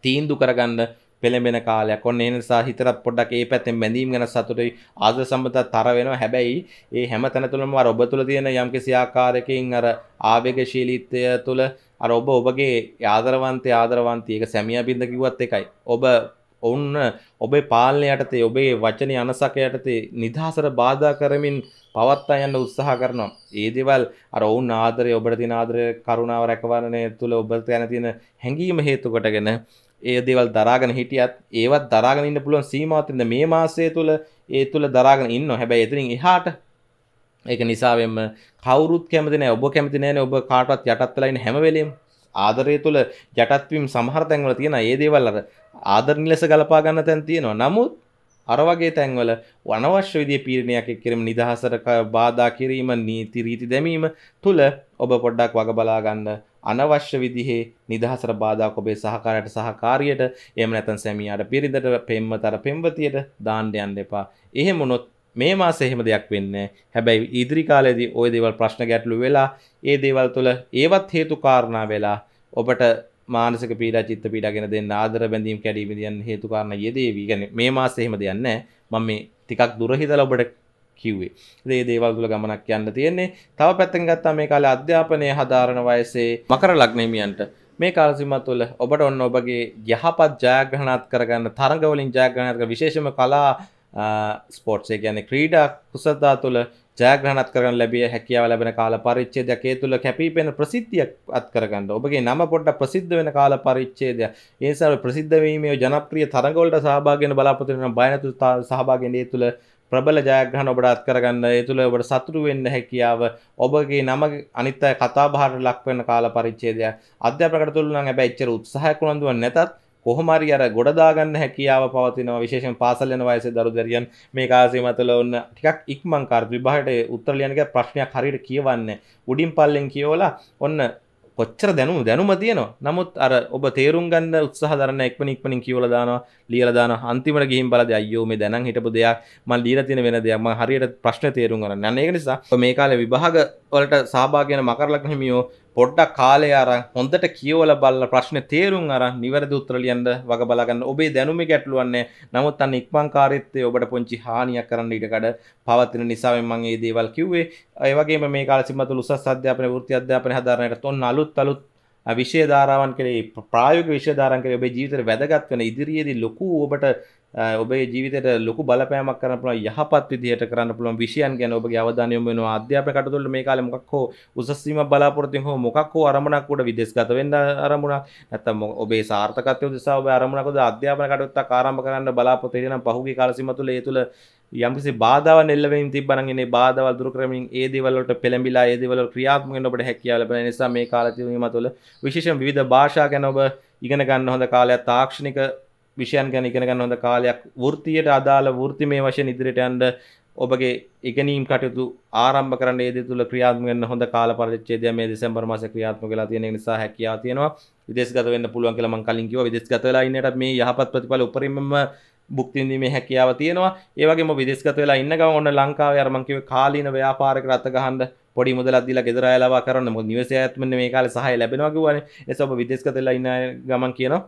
තීන්දුව කරගන්න පෙළඹෙන කාලයක් ඔන්න එනිසා හිතර පොඩක් ඒ පැත්තෙන් බැඳීම් ගැන සතුටයි ආද සම්බත තර වෙනවා හැබැයි ඒ හැම තැනතුළම අර ඔබ තුළ තියෙන යම් කිසි ආකාරයකින් අර ආවේගශීලීත්වය තුළ අර ඔබ ඔබගේ ආදරවන්තය ආදරවන්තී ඒක සැමියා බින්ද කිව්වත් එකයි ඔබ ඔවුන්න ඔබේ පාලනය යටතේ ඔබේ වචනය අනසක යටතේ නිදහසට බාධා කරමින් පවත්තා යන්න උත්සාහ කරනවා. ඒ දේවල් අර ඔවුන් ආදරය ඔබට තියෙන ආදරය කරුණාව රැකවරණය තුළ ඔබ තැන තියෙන හැඟීම හේතු කොටගෙන ඒ දේවල් දරාගෙන හිටියත් ඒවත් දරාගෙන ඉන්න පුළුවන් සීමාවතින්ද මේ මාසය තුළ ඒ තුළ දරාගෙන ඉන්න හැබැයි එතනින් එහාට ඒක නිසාවෙම කවුරුත් කැමති නෑ ඔබ කැමති නෑනේ ඔබ කාටවත් යටත් වෙලා ඉන්න හැම වෙලෙම ආදරය තුළ යටත්වීම් සමහර තැන්වල තියෙන ඒ දේවල් අර ආදරණ ලෙස ගලපා ගන්න තැන් තියෙනවා නමුත් අර වගේ තැන්වල වනවශ්‍ය විදිය පීරණයක් කිරීම නිදහසට බාධා කිරීම නීති රීති දැමීම තුළ ඔබ පොඩ්ඩක් වග බලා ගන්න අනවශ්‍ය විදිහේ නිදහසට බාධාවක් ඔබේ සහකාරයට සහකාරියට එහෙම නැත්නම් සැමියාට පිරිඳට පෙම්වතට පෙම්වතියට දාන්න යන්න එපා. එහෙම වුණොත් මේ මාසේ එහෙම දෙයක් වෙන්නේ හැබැයි ඉදිරි කාලයේදී ওই දේවල් ප්‍රශ්න ගැටලු වෙලා ඒ දේවල් තුළ ඒවත් හේතු කාරණා වෙලා ඔබට මානසික පීඩා චිත්ත පීඩා ගෙන දෙන්න ආදර බැඳීම් කැඩීම කියන හේතු කාරණා යෙදේවි. කියන්නේ මේ මාසේ එහෙම දෙයක් නැහැ. මම මේ ටිකක් දුර හිතලා ඔබට කිව්වේ දේ දේවල්ගල ගමනක් යන්න තියෙන්නේ තව පැත්තෙන් ගත්තා මේ කාල අධ්‍යාපනය හදාරණ වයසේ මකර ලග්නහිමියන්ට මේ කාලසිමත් තුළ ඔබට ඔන්න ඔබගේ යහපත් ජයග්‍රහණත් කරගන්න තරගවලින් ජයග්‍රහණයක විශේෂම කලා ස්පෝට්සේ ගැන ක්‍රීඩා කුසතා තුළ ජයග්‍රහණත් කරන ලැබිය හැකියාව ලැබෙන කාල පරිච්ඡේදයක් ඒ තුල කැපිපෙන ප්‍රසිද්ධියක් අත් කරගන්න. ඔබගේ නම පොඩ්ඩක් ප්‍රසිද්ධ වෙන කාල පරිච්ඡේදය. ඒ නිසා ප්‍රසිද්ධ වීමේ ජනප්‍රිය තරඟ වලට සහභාගී වෙන බලාපොරොත්තු වෙන බය නැතුව සහභාගී වෙන ඒ තුල ප්‍රබල ජයග්‍රහණ ඔබට අත්කරගන්න ඒ තුළ ඔබට සතුරු වෙන්න හැකියාව ඔබගේ නම අනිත් අය කතාබහට ලක් වෙන කාල පරිච්ඡේදය අධ්‍යාපනකට තුළ නම් හැබැයි එච්චර උත්සාහයක් උනන්දු නැතත් කොහොම හරි අර ගොඩ දාගන්න හැකියාව පවතිනවා විශේෂයෙන් පාසල් යන වයසේ දරු දැරියන් මේ කාසීම තුළ ඔන්න ටිකක් ඉක්මන් කාර්ය විභාගයට උත්තර ලියන එක ප්‍රශ්නයක් හරියට කියවන්නේ උඩින් පල්ලෙන් කියවලා ඔන්න කොච්චර දැනු දැනුම තියනවා නමුත් අර ඔබ තේරුම් ගන්න උත්සාහ දරන එක්මන ඉක්මනින් කියවලා දානවා ලියලා දානවා අන්තිමට ගිහින් බලද අයියෝ මේ දැනන් හිටපු දෙයක් මම ලියලා තියෙන වෙන දෙයක් මම හරියට ප්‍රශ්න තේරුම් ගන්න. අන්න ඒක නිසා මේ කාලේ විභාග වලට සහභාගී වෙන මකරලක්න හිමියෝ පොඩ්ඩක් කාලය අරන් හොඳට කියවල බල්ල ප්‍රශ්න තේරුම් අරන් නිවැරදි උත්තර ලියන්න වග බලාගන්න ඔබේ දැනුමේ ගැටලුවන්නේ නමුත් අන්න ඉක්මන්කාරීත්වය ඔබට පුංචි හානියක් කරන්න ඉඩ කඩ පවතින නිසා මම මේ දේවල් කිව්වේ ඒ වගේම මේ කාලෙ සිම්මත උසස් අධ්‍යාපන වෘත්ති අධ්‍යාපන හදාරණයට තොන් අලුත් අලුත් විශේධාරාවන් කරේ ප්‍රායෝග විශධාරන් කරේ ඔබේ ජීවිතර වැදගත් වන ඉදිරියේදී ලොකු ඔබට ඔබේ ජීවිතයට ලොකු බලපෑමක් කරන්න පුළුවන් යහපත් විදිහට කරන්න පුළුවන් විෂයන් ගැන ඔබගේ අවධානය යොමු වෙනවා අධ්‍යාපන කටයුතුවල මේ කාලේ මොකක් හෝ උසස් වීමක් බලාපොරොත්තුෙන් හෝ මොකක් හෝ අරමුණක් උඩ විදේශගත වෙන්න අරමුණක් නැත්නම් ඔබේ සාර්ථකත්වය උදෙසා ඔබේ අරමුණක් උද අධ්‍යාපන කටයුත්තක් ආරම්භ කරන්න බලාපොරොත්තු වෙන පහුගිය කාල සීමාව තුළ ඒ තුළ යම්කිසි බාධාව එල්ලවෙමින් තිබ්බනම් එනේ බාධාවල් දුරු කරමින් ඒ දේවල් වලට පෙළඹිලා ඒ දේවල් වල ක්‍රියාත්මක වෙන්න ඔබට හැකියාව ලැබෙන නිසා මේ කාලය තුළ විශේෂයෙන් විවිධ භාෂා ගැන ඔබ ඉගෙන ගන්න හොඳ කාලයක් තාක්ෂණික විෂයන් ගැන ඉගෙන ගන්න හොඳ කාලයක් වෘත්තියට අදාළ වෘත්තිමය වශයෙන් ඉදිරියට යන්න ඔබගේ ඉගෙනීම් කටයුතු ආරම්භ කරන්න ඒ දේ තුල ක්‍රියාත්මක වෙන්න හොඳ කාල පරිච්ඡේදය මේ දෙසැම්බර් මාසේ ක්‍රියාත්මක වෙලා තියෙන නිසා හැකියාව තියෙනවා විදේශගත වෙන්න පුළුවන් කියලා මම කලින් කිව්වා විදේශගත වෙලා ඉන්නට මේ යහපත් ප්‍රතිඵල උපරිමම බුක්තින්දීමේ හැකියාව තියෙනවා ඒ වගේම විදේශගත වෙලා ඉන්න ගමන් ඔන්න ලංකාවේ අර මම කිව්වේ කාලීන ව්‍යාපාරයකට අත ගහන්න පොඩි මුදලක් දීලා ගෙදර අය ලබා කරන්න මොකද නිවසේ අයත්මනේ මේ කාලේ සහාය ලැබෙනවා කිව්වනේ එතකොට ඔබ විදේශගත වෙලා ඉන්න ගමන් කියනවා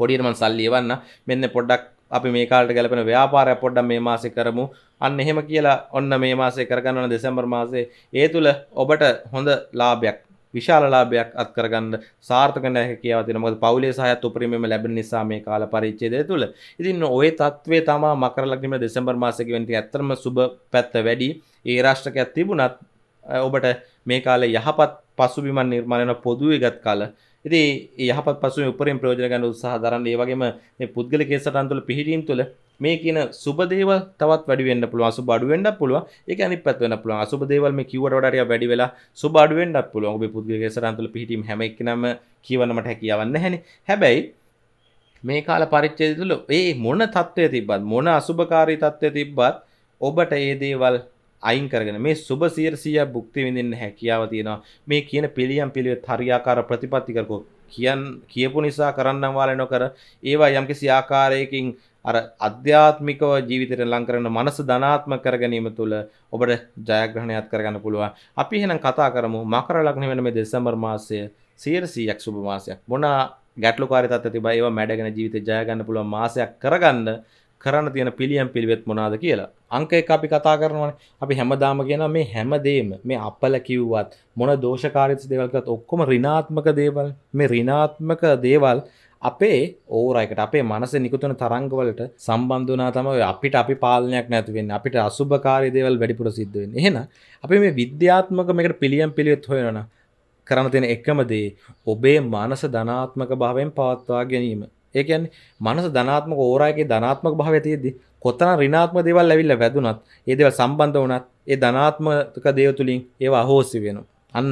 පොඩියටම සල්ලි එවන්න මෙන්න පොඩ්ඩක් අපි මේ කාලට ගැලපෙන ව්‍යාපාරය පොඩ්ඩක් මේ මාසේ කරමු අන්න එහෙම කියලා ඔන්න මේ මාසේ කරගන්න ඕන දෙසැම්බර් මාසේ ඒ තුල ඔබට හොඳ ලාභයක් විශාල ලාභයක් අත් කරගන්න සාර්ථක නැහැ කියලා තියෙනවා. මොකද පවුලේ සහයත් උපරිමයෙන්ම ලැබෙන නිසා මේ කාල පරිච්ඡේදය තුල. ඉතින් ওই තත්ත්වය තමයි මකර ලග්නෙම දෙසැම්බර් මාසේ කියන ඉතින් ඇත්තටම සුබ පැත්ත වැඩි. ඒ රාශිකයක් තිබුණත් ඔබට මේ කාලේ යහපත් පසුබිමන් නිර්මාණය වෙන පොදුවේ ගත් කාල ඉති යහපත් පසු උපරෙන් ප්‍රෝජන ගන්න උත්සාහ දරන්න ඒවගේම පුද්ගල කේසටන් තුළ පිහිටීම් තුළ මේ කියන සුබදේව තවත් වැඩිවෙන්න පුළුවන් සුබ අඩුවෙන්න පුළුවන් ඒක අනිත් පැත්ත වෙන්න පුළුවන් අසුබ දේවල් මේ කිව්වට වඩා ටිකක් වැඩි වෙලා සුබ අඩුවෙන්නත් පුළුවන් ඔබේ පුද්ගලික සරන් තුළ පිහිටීම් හැම එක්කෙනාම කියවන්නමට හැකියාවක් නැහැනේ හැබැයි මේ කාල පරිච්ඡේදය තුළ ඒ මොන தත්ත්වයේ තිබ්බත් මොන අසුබකාරී தත්ත්වයේ තිබ්බත් ඔබට ඒ දේවල් අයින් කරගෙන මේ සුබ සියරසිය බුක්ති විඳින්න හැකියාව තියෙනවා මේ කියන පිළියම් පිළිවෙත් හරියාකාර ප්‍රතිපත්ති කරකෝ කියන් කියපු නිසා කරන්නම් වාලේ නොකර ඒවා යම්කිසි ආකාරයකින් අර අධ්‍යාත්මිකව ජීවිතයට ලං කරන මනස ධනාත්මක කර ගැනීම තුළ ඔබට ජයග්‍රහණයක් කරගන්න පුළුවන්. අපි එහෙනම් කතා කරමු මකර ලග්න වෙන මේ දෙසැම්බර් මාසය 100%ක් සුබ මාසයක්. මොන ගැටලුකාරී තත්ත්ව තිබා ඒවා මැඩගෙන ජීවිතේ ජය ගන්න පුළුවන් මාසයක් කරගන්න කරන්න තියෙන පිළියම් පිළිවෙත් මොනාද කියලා අංක එක අපි කතා කරනවන අපි හැමදාම කියෙන මේ හැමදේම මේ අපල කිව්වත් මොන දෝෂකාරිත දෙවල්කත් ඔක්කොම රිනාත්මක දේවල් මේ රිනාත්මක දේවල් අපේ ඕරයිකට අපේ මනස නිකුතුන තරංගවලට සම්බන්ධනා තම අපිට අපි පාලනයක් නැතිවෙන් අපිට අසුභකාරය දේවල් වැඩිපුර සිද්ධුවෙන් එහෙන අපි මේ විද්‍යාත්මක මේකට පිළියම් පිළිවෙත් හොයන කරන තියෙන එකමදේ ඔබේ මනස ධනාත්මක භාවෙන් පවත්වා ගැනීම ඒකන් මනස ධනාත්මක ඕරාගේ ධනාත්මක භාව ඇතියෙදදි කොතන රිනාත්ම දෙවල් ඇවිල්ල වැදුනත් ඒදවල් සම්බන්ධ වනත් ඒ ධනාත්මක දේව තුළින් ඒවා අහෝසි වෙන අන්න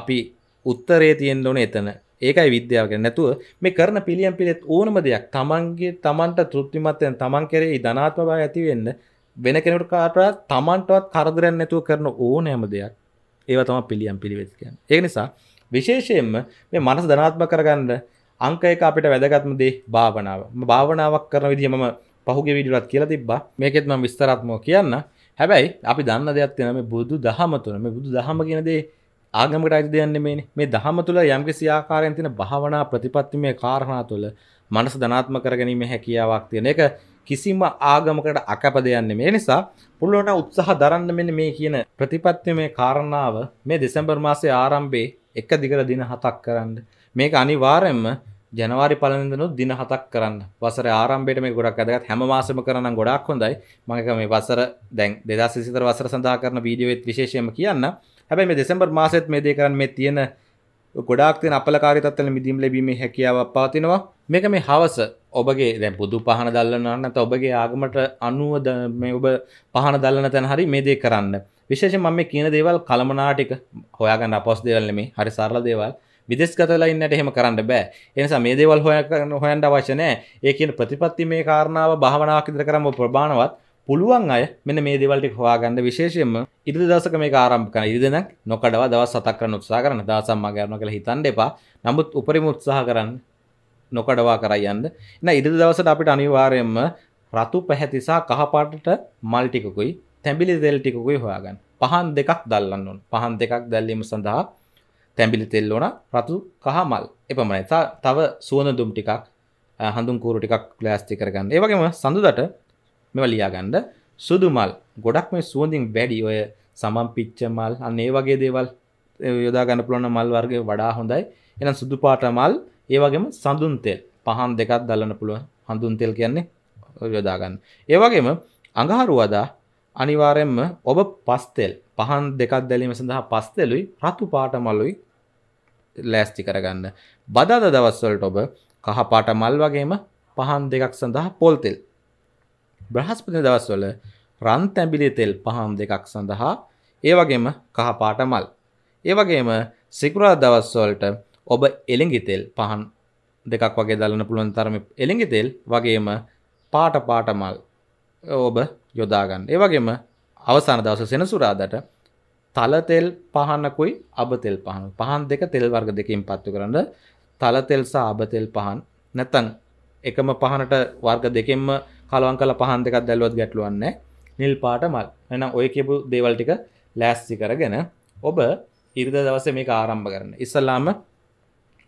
අපි උත්තරේ තියෙන් ඕන එතන ඒකයි විද්‍යාවගෙන නැතුව මේ කරන පිළියම් පිළිත් ඕනම දෙයක් තමන්ගේ තමන්ට තෘප්තිමත්වයෙන් තමන් කෙරේ ධනාත්ම භාව ඇතිවෙන්න වෙන කෙනට කාටත් තමන්ටවත් කරදරයන් නැතුව කරන ඕනෑම දෙයක් ඒව තම පිළියම් පිළිවෙත් කියන්න ඒ නිසා විශේෂයෙන්ම මේ මනස ධනාත්ම කරගන්න අංක එක අපිට වැදගත්මදේ භාවනාව භාවනාවක් කරන විදිහ මම පහුගේ විඩියුවත් කියලා තිබ්බා මේකෙත් මම විස්තරාත්මකව කියන්න හැබැයි අපි දන්න දෙයක් තියෙනවා මේ බුදු දහම තුන මේ බුදු දහම කියන දේ ආගමකට අයිති දෙයක් නෙමෙයිනේ මේ දහම තුල යම්කිසි ආකාරයෙන් තියෙන භාවනා ප්‍රතිපත්තිමේ කාරණා තුල මනස ධනාත්මක කරගැනීමේ හැකියාවක් තියෙන එක කිසිම ආගමකට අකපදයන්න මේ නිසා පුළුවන උත්සාහ දරන්න මෙන මේ කියන ප්‍රතිපත්ති මේ කාරණාව මේ දෙසැම්බර් මාසේ ආරම්භේ එක දිගර දින හතක් කරන්න මේක අනිවාර්යෙන්ම ජනවාරි පලඳනුත් දින හතක් කරන්න වසර ආරම්භයට මේ ගොඩක් ඇදගත් හැම මාසම කරන ගොඩක් හොඳයි මක මේ වසර දැන් දෙදා සිතර වසර සඳහා කරන වීඩියෝත් විශේෂයම කියන්න හැබැයි මේ දෙසම්බර් මාසෙත් මේ දේ කරන්න මේ තියෙන ගොඩක් තියෙන අපලකාරී තත්ත්වල මිදීම් ලැබීමේ හැකියාවක් පවතිනවා මේක මේ හවස ඔබගේ දැන් බුදු පහන දල්ලනවා නැත්නම් ඔබගේ ආගමට අනුව මේ ඔබ පහන දල්ලන තැන හරි මේ දේ කරන්න විශේෂයෙන් මම මේ කියන දේවල් කලමනාටික හොයාගන්න අපොස් දේවල් නෙමෙයි හරි සරල දේවල් විදෙස් ගතලයින්නට එහෙම කරන්න බෑ එනිසා මේ දේවල් හොය හොයන්ට අවශ්‍යනෑ ඒ කියන ප්‍රතිපත්ති මේ කාරණාව භාවනාවක් ඉදිර කරම ප්‍රමාණවත් පුළුවන් අය මෙන්න මේ දෙවල්ටි හවාගන්න විශේෂයෙන්ම ඉරි දසක මේ ආරම්භ කන ඉරිදෙන නොකඩව දවස් සතක් කරන උත්සා කරන දසම් මගරන කළ හිතන් එපා නමුත් උපරිම උත්සාහ කරන්න නොකඩවා කරයන්න එන්න ඉරි දවසට අපිට අනිවාරයෙන්ම රතු පැහැතිසා කහපාටට මල්ටිකකුයි තැබිලි දෙල් ටිකුයි හොයාගන්න පහන් දෙකක් දල්ලන්න ඕන පහන් දෙකක් දැල්ලීම සඳහා තැම්බිලි තෙල් ඕන රතු කහ මල් එපමණයි තව සුවන දුම් ටිකක් හඳුන් කූරු ටිකක් ප්ලාස්ටි කරගන්න ඒ වගේම සඳුදට මෙව ලියාගන්න සුදු මල් ගොඩක් මේ සුවඳින් වැඩි ඔය සමම් පිච්ච මල් අන්න ඒ වගේ දේවල් යොදා ගන්න පුළුවන් මල් වර්ගය වඩා හොඳයි එහෙනම් සුදු පාට මල් ඒ වගේම සඳුන් තෙල් පහන් දෙකක් දල්ලන්න පුළුවන් හඳුන් තෙල් කියන්නේ යොදා ගන්න. ඒ වගේම අඟහරුවාදා අනිවාර්යයෙන්ම ඔබ පස් තෙල් පහන් දෙකක් දැලීම සඳහා පස් තෙලුයි රතු පාට මලුයි ලෑස්ති කරගන්න බදාද දවස්වලට ඔබ කහපාට මල් වගේම පහන් දෙකක් සඳහා පොල්තෙල් බ්‍රහස්පති දවස්වල රන් තැඹිලි තෙල් පහන් දෙකක් සඳහා ඒ වගේම කහපාට මල් ඒ වගේම සිකුරා දවස්වලට ඔබ එළඟි තෙල් පහන් දෙකක් වගේ දලන්න පුළුවන් තරම එළඟි තෙල් වගේම පාට පාට මල් ඔබ යොදා ගන්න. ඒ වගේම අවසාන දවස සෙනසුරාදාට තලතෙල් පහනකුයි අබතෙල් පහන පහන් දෙක තෙල් වර්ග දෙකින් පත්තු කරන්න තලතෙල් සහ අබතෙල් පහන් නැතන් එකම පහනට වර්ග දෙකෙන්ම කලවන් කල පහන් දෙකක් දැල්ුවත් ගැටලුවන්නේ නිල් පාට මල් එනම් ඔය කියපු දේවල් ටික ලෑස්ති කරගෙන ඔබ ඉරිද දවසේ මේක ආරම්භ කරන්න ඉස්සල්ලාම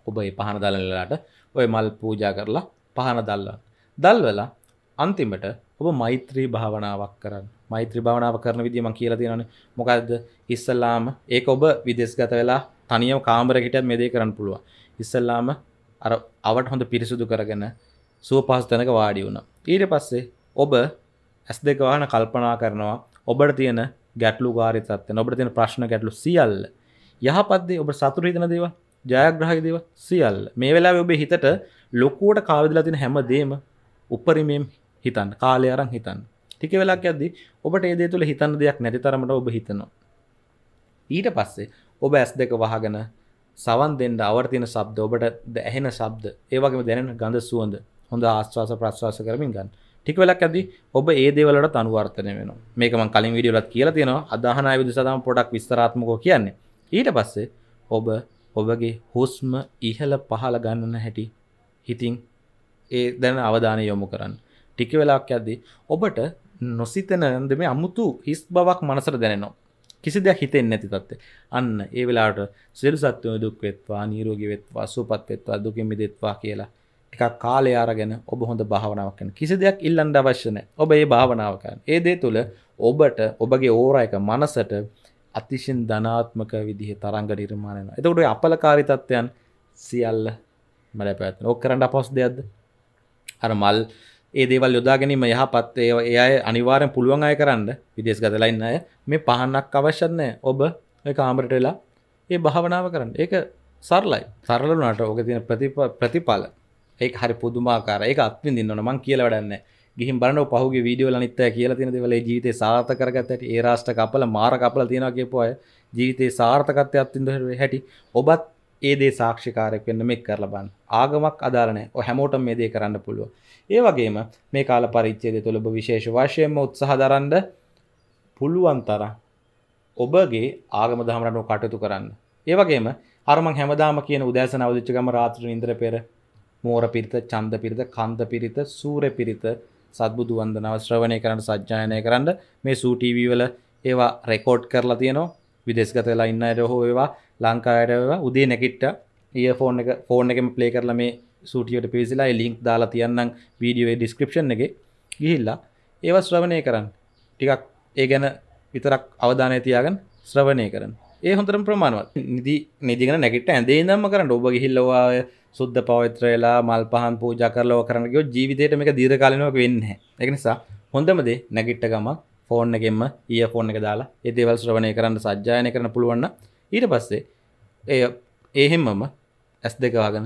ඔබ මේ පහන දලනලාට ඔය මල් පූජා කරලා පහන දල්ලන්න දල්වලා අන්තිමට ඔබ මෛත්‍රී භාවනාවක් කරන්න මෛත්‍ර භාවනාව කරන විදිම කියලා තියෙනන මොකක්ද ඉස්සල්ලාම ඒක ඔබ විදෙස් ගත වෙලා තනියව කාමරකට මෙදේ කරන්න පුළුව ඉස්සල්ලාම අර අවට හොඳ පිරිසුදු කරගෙන සුව පහස් තැනක වාඩි වුණ ඊට පස්සේ ඔබ ඇස් දෙක වාහන කල්පනා කරනවා ඔබට තියෙන ගැටලු ගාරිතත්ය ඔබට තියෙන ප්‍රශ්න ගැටලු සියල්ල යහපත්දේ ඔබ සතුර හිතන දේව ජයග්‍රහහි දේව සියල් මේ වෙලා ඔබේ හිතට ලොකුවට කාවිදලා තින හැම දේම උපරිමම් හිතන් කාලය අරං හිතන් ටික වෙලාක් ඇද ඔබට ඒදේ තුළ හිතන්න දෙයක් නැති තරමට ඔබ හිතනවා ඊට පස්සේ ඔබ ඇස් දෙක වහගෙන සවන් දෙෙන්ට අවර්තින සබ්ද ඔබට ඇහෙන සබ්ද ඒවගේ දැන ගඳ සුවඳ හොඳ ආස්වාස ප්‍රශ්වාස කරමින් ගන්න ටික වෙලක් ඇද ඔබ ඒ දේවලට අනුවර්තනය වෙන මේකම කලින් විඩියලත් කියලා තියෙනවා අදහනා විදු සදම පොඩක් විස්තරාත්මකෝ කියන්නේ ඊට පස්සේ ඔබ ඔබගේ හුස්ම ඉහල පහල ගන්නන හැටි හිතින් ඒ දැන අවධානය යොමු කරන්න ටික වෙලාක් ඇද්දී ඔබට නොසිතන ද මේ අමුතු හිස් බවක් මනසර දැනවා කිසි දෙයක් හිතෙන් නැති තත්ත අන්න ඒ වෙලාට සිල් සත්වය දුක් වෙත්වා නීරෝගි වෙත්වා සුපත් වෙත්වා දුකෙමි දෙත්වා කියලා එක කාලය අරගෙන ඔබ හොඳ භාවනාවකන කිසි දෙයක් ඉල්ලන්ඩ අවශ්‍යන ඔබ ඒ භාවනාවකන් ඒ දේ තුළ ඔබට ඔබගේ ඕරයක මනසට අතිශෙන් ධනාත්මක විදිහ තරංග නිර්මාණයන එතකොට අපලකාරිතත්වයන් සියල්ල මැලපැත් ඕක කරන්න අපොස් දෙයක්ද අර මල් ඒ දේවල් යොදා ගැනීම යහපත් ඒ අය අනිවාරෙන් පුළුවන් අය කරන්න විදේශ ගතලයින්න අය මේ පහන්නක් අවශ්‍යනය ඔබ කාමරට වෙලා ඒ භාවනාව කරන්න ඒක සරලයි සරලනට ඕක තින ප්‍රතිඵල ඒ හරි පුදුමාකාර එක අත්විඳන්න මං කියල වැඩන්න ගිහි බරන පහුගේ වීඩියෝල නිත්ත කියලා තින දෙවල ජීවිතය සාර්ථකරගතට ඒ රාෂ්ට කපල මාර කපල තියෙනගේ පොය ජීවිතයේ සාර්ථකත්ය අත්තිද හැටි ඔබත් ඒ දේ සාක්ෂිකාරයක් වෙන්න මෙක් කරලබන්න ආගමක් අදාරනෑ හැමෝට මේ දේ කරන්න පුළුව ඒ වගේම මේ කාල පරිච්චේද තුළබ විශේෂ වශයෙන්ම උත්සහ දරන්ඩ පුළුවන් තර ඔබගේ ආගම දහමරනු කටයුතු කරන්න ඒවගේම අරම හැමදාම කියන උදෑස නවදිච්චකම රාත්‍ර ඉන්ද්‍ර පෙර මෝර පිරිත චන්ද පිරිත කන්ද පිරිත සූර පිරිත සත්බුදු වන්දනව ශ්‍රවණය කරන්න සජ්ජායනය කරන්න මේ සූටීවී වල ඒවා රෙකෝඩ් කරලා තියනවා විදෙස්ගත ලයින්න අයට හෝ ඒවා ලංකායට උදේ නැකිට්ට ඒ ෆෝන් එක ෆෝන් එකම පලේ කරලා මේ සූටියට පිවිසිලා ලිින්ක් දාලා තියන්නම් වීඩියෝේ ඩිස්ක්‍රපෂන් එක ගිහිල්ලා ඒව ශ්‍රවණය කරන්න ටිකක් ඒ ගැන විතරක් අවධානය තියාගෙන ශ්‍රවණය කරන ඒ හොඳරම් ප්‍රමාණවත් නිදි නිදිගෙන නැගට ඇදේ දම්ම කරන්න ඔබ හිල්ලවා සුද්ද පවිත්‍රයලා මල් පහන් පූජ කරලව කරනකෝ ජීවිතයට මේක දීර්කාලනවක් වෙන්න එක නිසා හොඳමදේ නැගිට්ට ගමක් ෆෝන් එකෙන්ම ඒ ෆෝන් එක දාලා ඒදේවල් ශ්‍රවණය කරන්න සජ්ජායන කරන පුළුවන්න ඊට පස්සේ එය ඒහෙම්මම ඇස් දෙකවාගෙන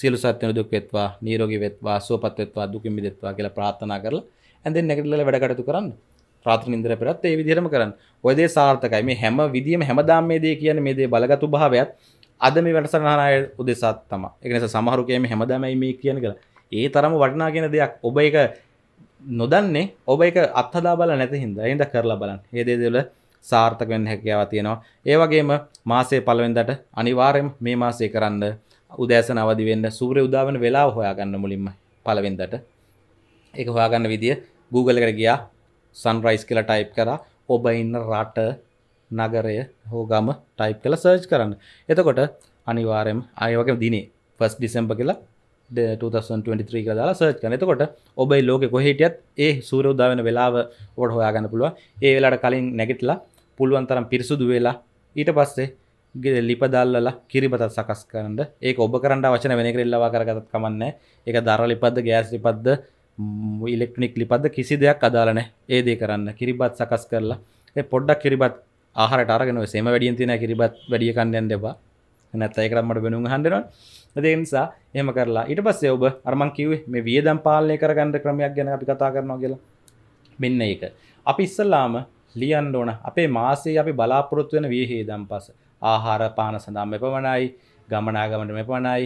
සියලු සත්‍යන දුක් වෙත්වා නීරෝගී වෙත්වා සුවපත් වෙත්වා දුකින් මිදෙත්වා කියලා ප්‍රාර්ථනා කරලා ඇඳෙන් නැගිටලා වැඩ කටයුතු කරන්න රාත්‍රී නින්දර පෙරත් ඒ විදිහටම කරන්න. ඔය දේ සාර්ථකයි. මේ හැම විදියෙම හැමදාම මේ දේ කියන්නේ මේ දේ බලගත් උභාවයත් අද මේ වැඩසටහන ආය උදෙසත් තමයි. ඒක නිසා සමහරු කියන්නේ හැමදාමයි මේ කියන කියලා. ඒ තරම වටිනා කියන දෙයක් ඔබ ඒක නොදන්නේ ඔබ එක අත්හදා බල නැති හින්ද එඳ කරලා බලන්න හේදේදල සාර්ථක වෙන්න හැකියාව තියෙනවා ඒවගේම මාසේ පළවෙන්දට අනිවාර්යෙන් මේ මාසේ කරන්න උදෑසන අවදි වෙන්න සූර්ය උදා වෙන වෙලාව හොයාගන්න මුලින්ම පළවෙන්දට ඒක හොයාගන්න විදිය Google එකට ගියා sunrise කියලා type කරා ඔබ ඉන්න රට නගරය හෝ ගම type කරලා search කරන්න එතකොට අනිවාර්යෙන්ම ආයෙ වගේ දිනේ 1 December කියලා 2023 කදාලා සර්ච් කන එතකොට ඔබයි ලෝක කොහිටියත් ඒ සූර උදාවන වෙලාව ඔට හොයාගන්න පුළුව ඒ වෙලාට කලින් නැගටලා පුළුවන් තරම් පිරිසුදු වෙලා ඊට පස්සේ ගෙ ලිපදල්ලලා කිරිබතත් සකස් කරන්න ඒ ඔබ කරන්න වචන වෙන කරල්ලවා කරගතත් කමන්න එක දර ලිපද ගෑස් ලිපද්ද ඉලෙක්ට්‍රනික් ලිපද කිසි දෙයක් අදාලන ඒ දේ කරන්න කිරිබත් සකස් කරලා පොඩ්ඩක් කිරිබත් ආහරට අරගෙන සේම වැඩියන් තින කිරිබත් වැඩිය කන්නයන් දෙබා නැත් ඒකරම්මට බෙනුම් හන්ඩෙනවා දේනිසා එහම කරලා ඉට පස්සේ ඔබ අරමන් කිවේ මේ වියදම් පාලනය කරගන්න ක්‍රමයක් ගැන අපි කතා කරනවා කියලා මෙන්න ඒක අපි ඉස්සල්ලාම ලියන්න ඕන අපේ මාසේ අපි බලාපොරොත්තු වෙන වියහේදම් පස ආහාර පාන සඳහා මෙපමණයි ගමනාගමට මෙපමණයි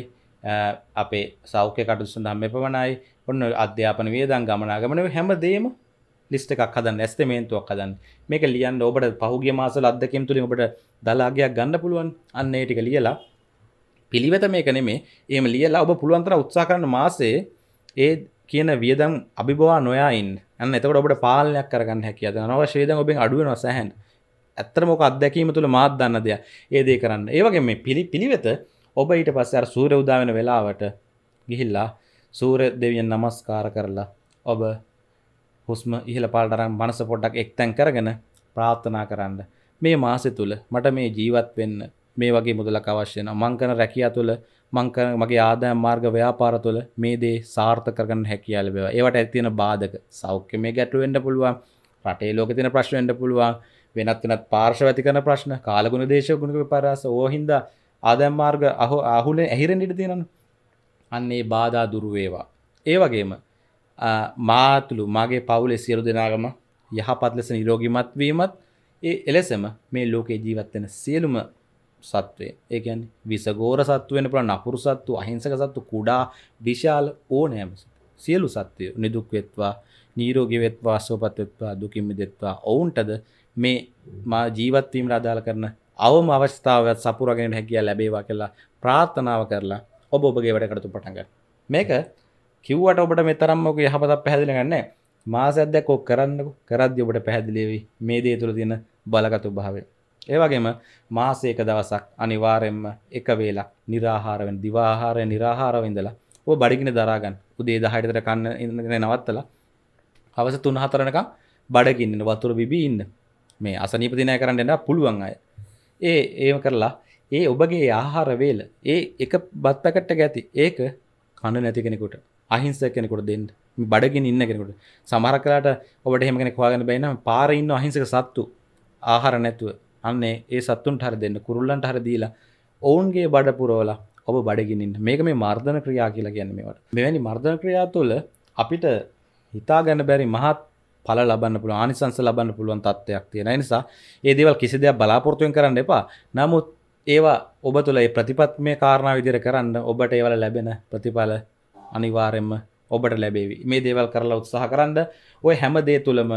අපේ සෞඛ්‍ය කටු සඳහා මෙපමණයි ඔන්න අධ්‍යාපන වියදම් ගමනාගමන හැම දේම ලිස්ට එකක් හදන් ඇස්තමේන්තුවක් හදන් මේක ලියන් ඔබට පහුගේ මාසල අදකම් තුළින් ඔබට දලාගයක් ගන්න පුළුවන් අන්නේ ටික ලියලා පිළිවෙත මේක නෙමේ ඒම ලියලා ඔබ පුළුවන්තර උත්සා කරන මාසේ ඒ කියන වියදම් අභිබවා නොයයින් අන්න එතකට ඔබට පාලනයක් කරගන්න හැකිද නවශේද ඔබෙන් අඩුව නොසැහන් ඇත්තරමොක අත්දැකීම තුළ මාත් දන්න දෙයක් ඒදේ කරන්න ඒවගේ මේ පිළි පිළිවෙත ඔබ ඊට පස්ස අර සූර උදාවෙන වෙලාවට ගිහිල්ලා සූර දෙවියන් නමස්කාර කරලා ඔබ හුස්ම ඉහළ පාලටරම් මනස පොඩ්ඩක් එක්තැන් කරගෙන ප්‍රාර්ථනා කරන්න. මේ මාසෙ තුළ මට මේ ජීවත් වෙන්න මේ වගේ මුදලක් අවශ්‍යන මංකන රැකියා තුළ මංකන මගේ ආදායම් මාර්ග ව්‍යාපාර තුළ මේ දේ සාර්ථක කරගන්න හැකියාව ලැබෙනවා. ඒවට ඇති වෙන බාධක සෞඛ්‍යමය ගැටලු වෙන්න පුළුවන්. රටේ ලෝකේ තියෙන ප්‍රශ්න වෙන්න පුළුවන්. වෙනත් වෙනත් පාර්ශ්ව ඇති කරන ප්‍රශ්න, කාලගුණ දේශගුණික විපර්යාස ඕවා හින්දා ආදායම් මාර්ග අහු අහුලේ ඇහිරෙන්න ඉඩ තියෙනවා. අන්න ඒ බාධා දුරු වේවා. ඒ වගේම මාතුළු මගේ පවුලේ සියලු දෙනාගම යහපත් ලෙස නිරෝගිමත්වීමත් ඒ එලෙසම මේ ලෝකේ ජීවත්වෙන සියලුම සත්වය ඒකන් විසගෝර සත්වෙන පුළ නපුරු සත්තු අහිංසක සත්තු කුඩා විශාල ඕනෑම සියලු සත්වය නිදුක්වෙත්වා නීරෝගිවෙත්වා සෝපත්වෙත්වා දුකින්මි දෙත්වා ඔවුන්ටද මේ මා ජීවත්වීම රදාල කරන අවම අවස්ථාවත් සපුරගෙන හැකිය ලැබේවා කියලා ප්‍රාර්ථනාව කරලා ඔබ ඔබගේ වැඩකටතු පටඟ මේක කිව්වට ඔබට මෙතරම්මක යහපතක් පැහැදිලගන්න මාසැද්දැකෝ කරන්නක කරද්‍ය ඔබට පැහැදිලේවී මේ දේ තුළ තියෙන බලගතු භාවය. ඒවගේම මාසේක දවසක් අනිවාරෙන්ම එක වේලක් නිරාහාරවෙන් දිවාහාරය නිරාහාරවෙන්දලා ඔ බඩිගෙන දරාගන්න උදේ දහයටතර කන්න ඉඳගෙන නවත්තලා හවස තුන් හතරනක බඩගින්න වතුර බිබී ඉන්න මේ අසනීපතිනය කරන්න එන්න පුළුවන් අය ඒ ඒම කරලා ඒ ඔබගේ ආහාර වේල ඒ එක බත්තකට ගැති ඒක කණ නැති කෙනෙකුට අහිංසක කෙනෙකුට දෙන්න බඩගෙන ඉන්න කෙනෙකුට සමහර කලාට ඔබට එහෙම කෙනෙක් හොයාගෙන බැිනම් පාරේ ඉන්න අහිංසක සත්තු ආහාර නැතුව අන්නේ ඒ සත්තුන්ට හරි දෙන්න කුරුල්ලන්ට හරි දීලා ඔවුන්ගේ බඩ පුරවලා ඔබ බඩගිනින් මේක මේ මර්ධන ක්‍රියා කියලා කියන්නේ මේවට. මෙවැනි මර්ධන ක්‍රියා තුළ අපිට හිතා ගන්න බැරි මහත් ඵල ලබන්න පුළුවන් ආනිසංස ලබන්න පුළුවන් තත්ත්වයක් තියෙන නිසා ඒ දේවල් කිසි දෙයක් බලාපොරොත්තු කරන්න එපා. නමුත් ඒවා ඔබ තුළ ඒ ප්‍රතිපත්මය කාරණා විදිහට කරන්න ඔබට ඒවල ලැබෙන ප්‍රතිඵල අනිවාරෙන්ම ඔබට ලැබේවි මේ දේවල් කරලා උත්සාහ කරන්න ඔය හැමදේ තුළම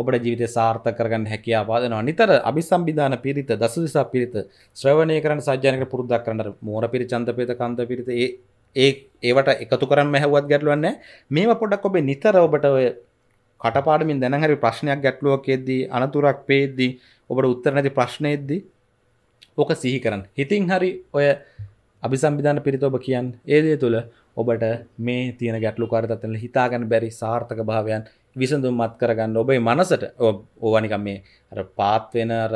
ඔබට ජීවිත සාර්ථ කරගන්න හැකියාවාදනවා නිතර අභිසම්බිධාන පිරිත දස දිසා පිරිත ශ්‍රවණය කරන සජ්‍යනක පුරුද්දක් කරන්න මෝර පිරි චන්තපේත කන්ද පිරිත ඒ ඒ ඒවට එකතු කරන්න හැවත් ගැටලුවන්න මේම පොඩක් ඔබේ නිතර ඔබට ඔය කටපාඩමින් දැනහරි ප්‍රශ්නයක් ගැටලුවකෙද්දී අනතුරක් පේද්දී ඔබට උත්තර නැති ප්‍රශ්නයද්දී ඕක සිහි කරන්න හිතින් හරි ඔය අභිසම්බිධාන පිරිත ඔබ කියන් ඒදේ තුළ ඔබට මේ තියෙන ගැටලු කාරතත්වල හිතාගන්න බැරි සාර්ථක භාවයන් විසඳුම් මත් කරගන්න ඔබේ මනසට ඕවනිකම් මේ අර පාත්වෙන අර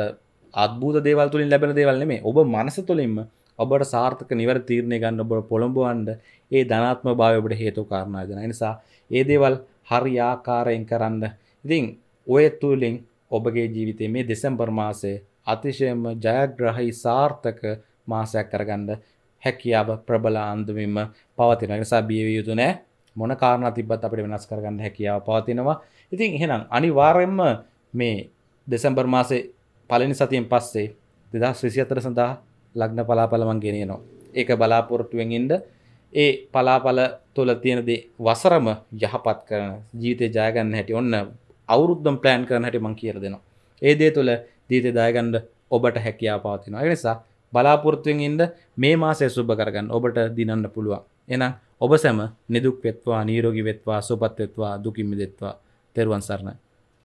අත්බූත දේවල් තුළින් ලැබෙන දේවල් මේ ඔබ මනස තුළින්ම ඔබට සාර්ථක නිවර තීරණය ගන්න ඔබට පොළොඹවන්ඩ ඒ ධනාත්ම භාවඔබට හේතු කාරණාදන නිසා ඒ දේවල් හරි ආකාරයෙන් කරන්න ඉතිං ඔය තුළින් ඔබගේ ජීවිතේ මේ දෙසම්බර් මාසේ අතිශයම ජයග්‍රහහි සාර්ථක මාසයක් කරගන්න හැකියාව ප්‍රබල අන්දමින්ම පවතින නිසා බියවිය යුතු නෑ මොන කාරණ තිබත් අපිට වෙනස් කරගන්න හැකියාව පවතිනවා ඉතින් එහෙනම් අනිවාර්යෙන්ම මේ දෙසැම්බර් මාසේ පලනි සතියෙන් පස්සේ දෙදස් විසි අතර සඳහා ලග්න පලාපලමන් ගෙනයනවා ඒක බලාපොරොට්ටුවෙන්ඉන්ඩ ඒ පලාපල තුළ තියෙනදේ වසරම යහපත් කරන ජීවිතය ජයගන්න හැටි ඔන්න අවුරුද්දම් ප්ලෑන් කරන හැටි මං කියර දෙනවා ඒ දේ තුළ ජීවිතය දායගන්ඩ ඔබට හැකියා පවතිනවා නිසා බලාපොරත්තුවෙන් ඉන්ද මේ මාසය සුබ කරගන්න ඔබට දිනන්න පුළුවන් එනම් ඔබ සැම නිදුක් වෙත්වා නීරෝගි වෙත්වා සුපත් වෙත්වා දුකින්මි දෙත්වා තෙරුවන් සරණයි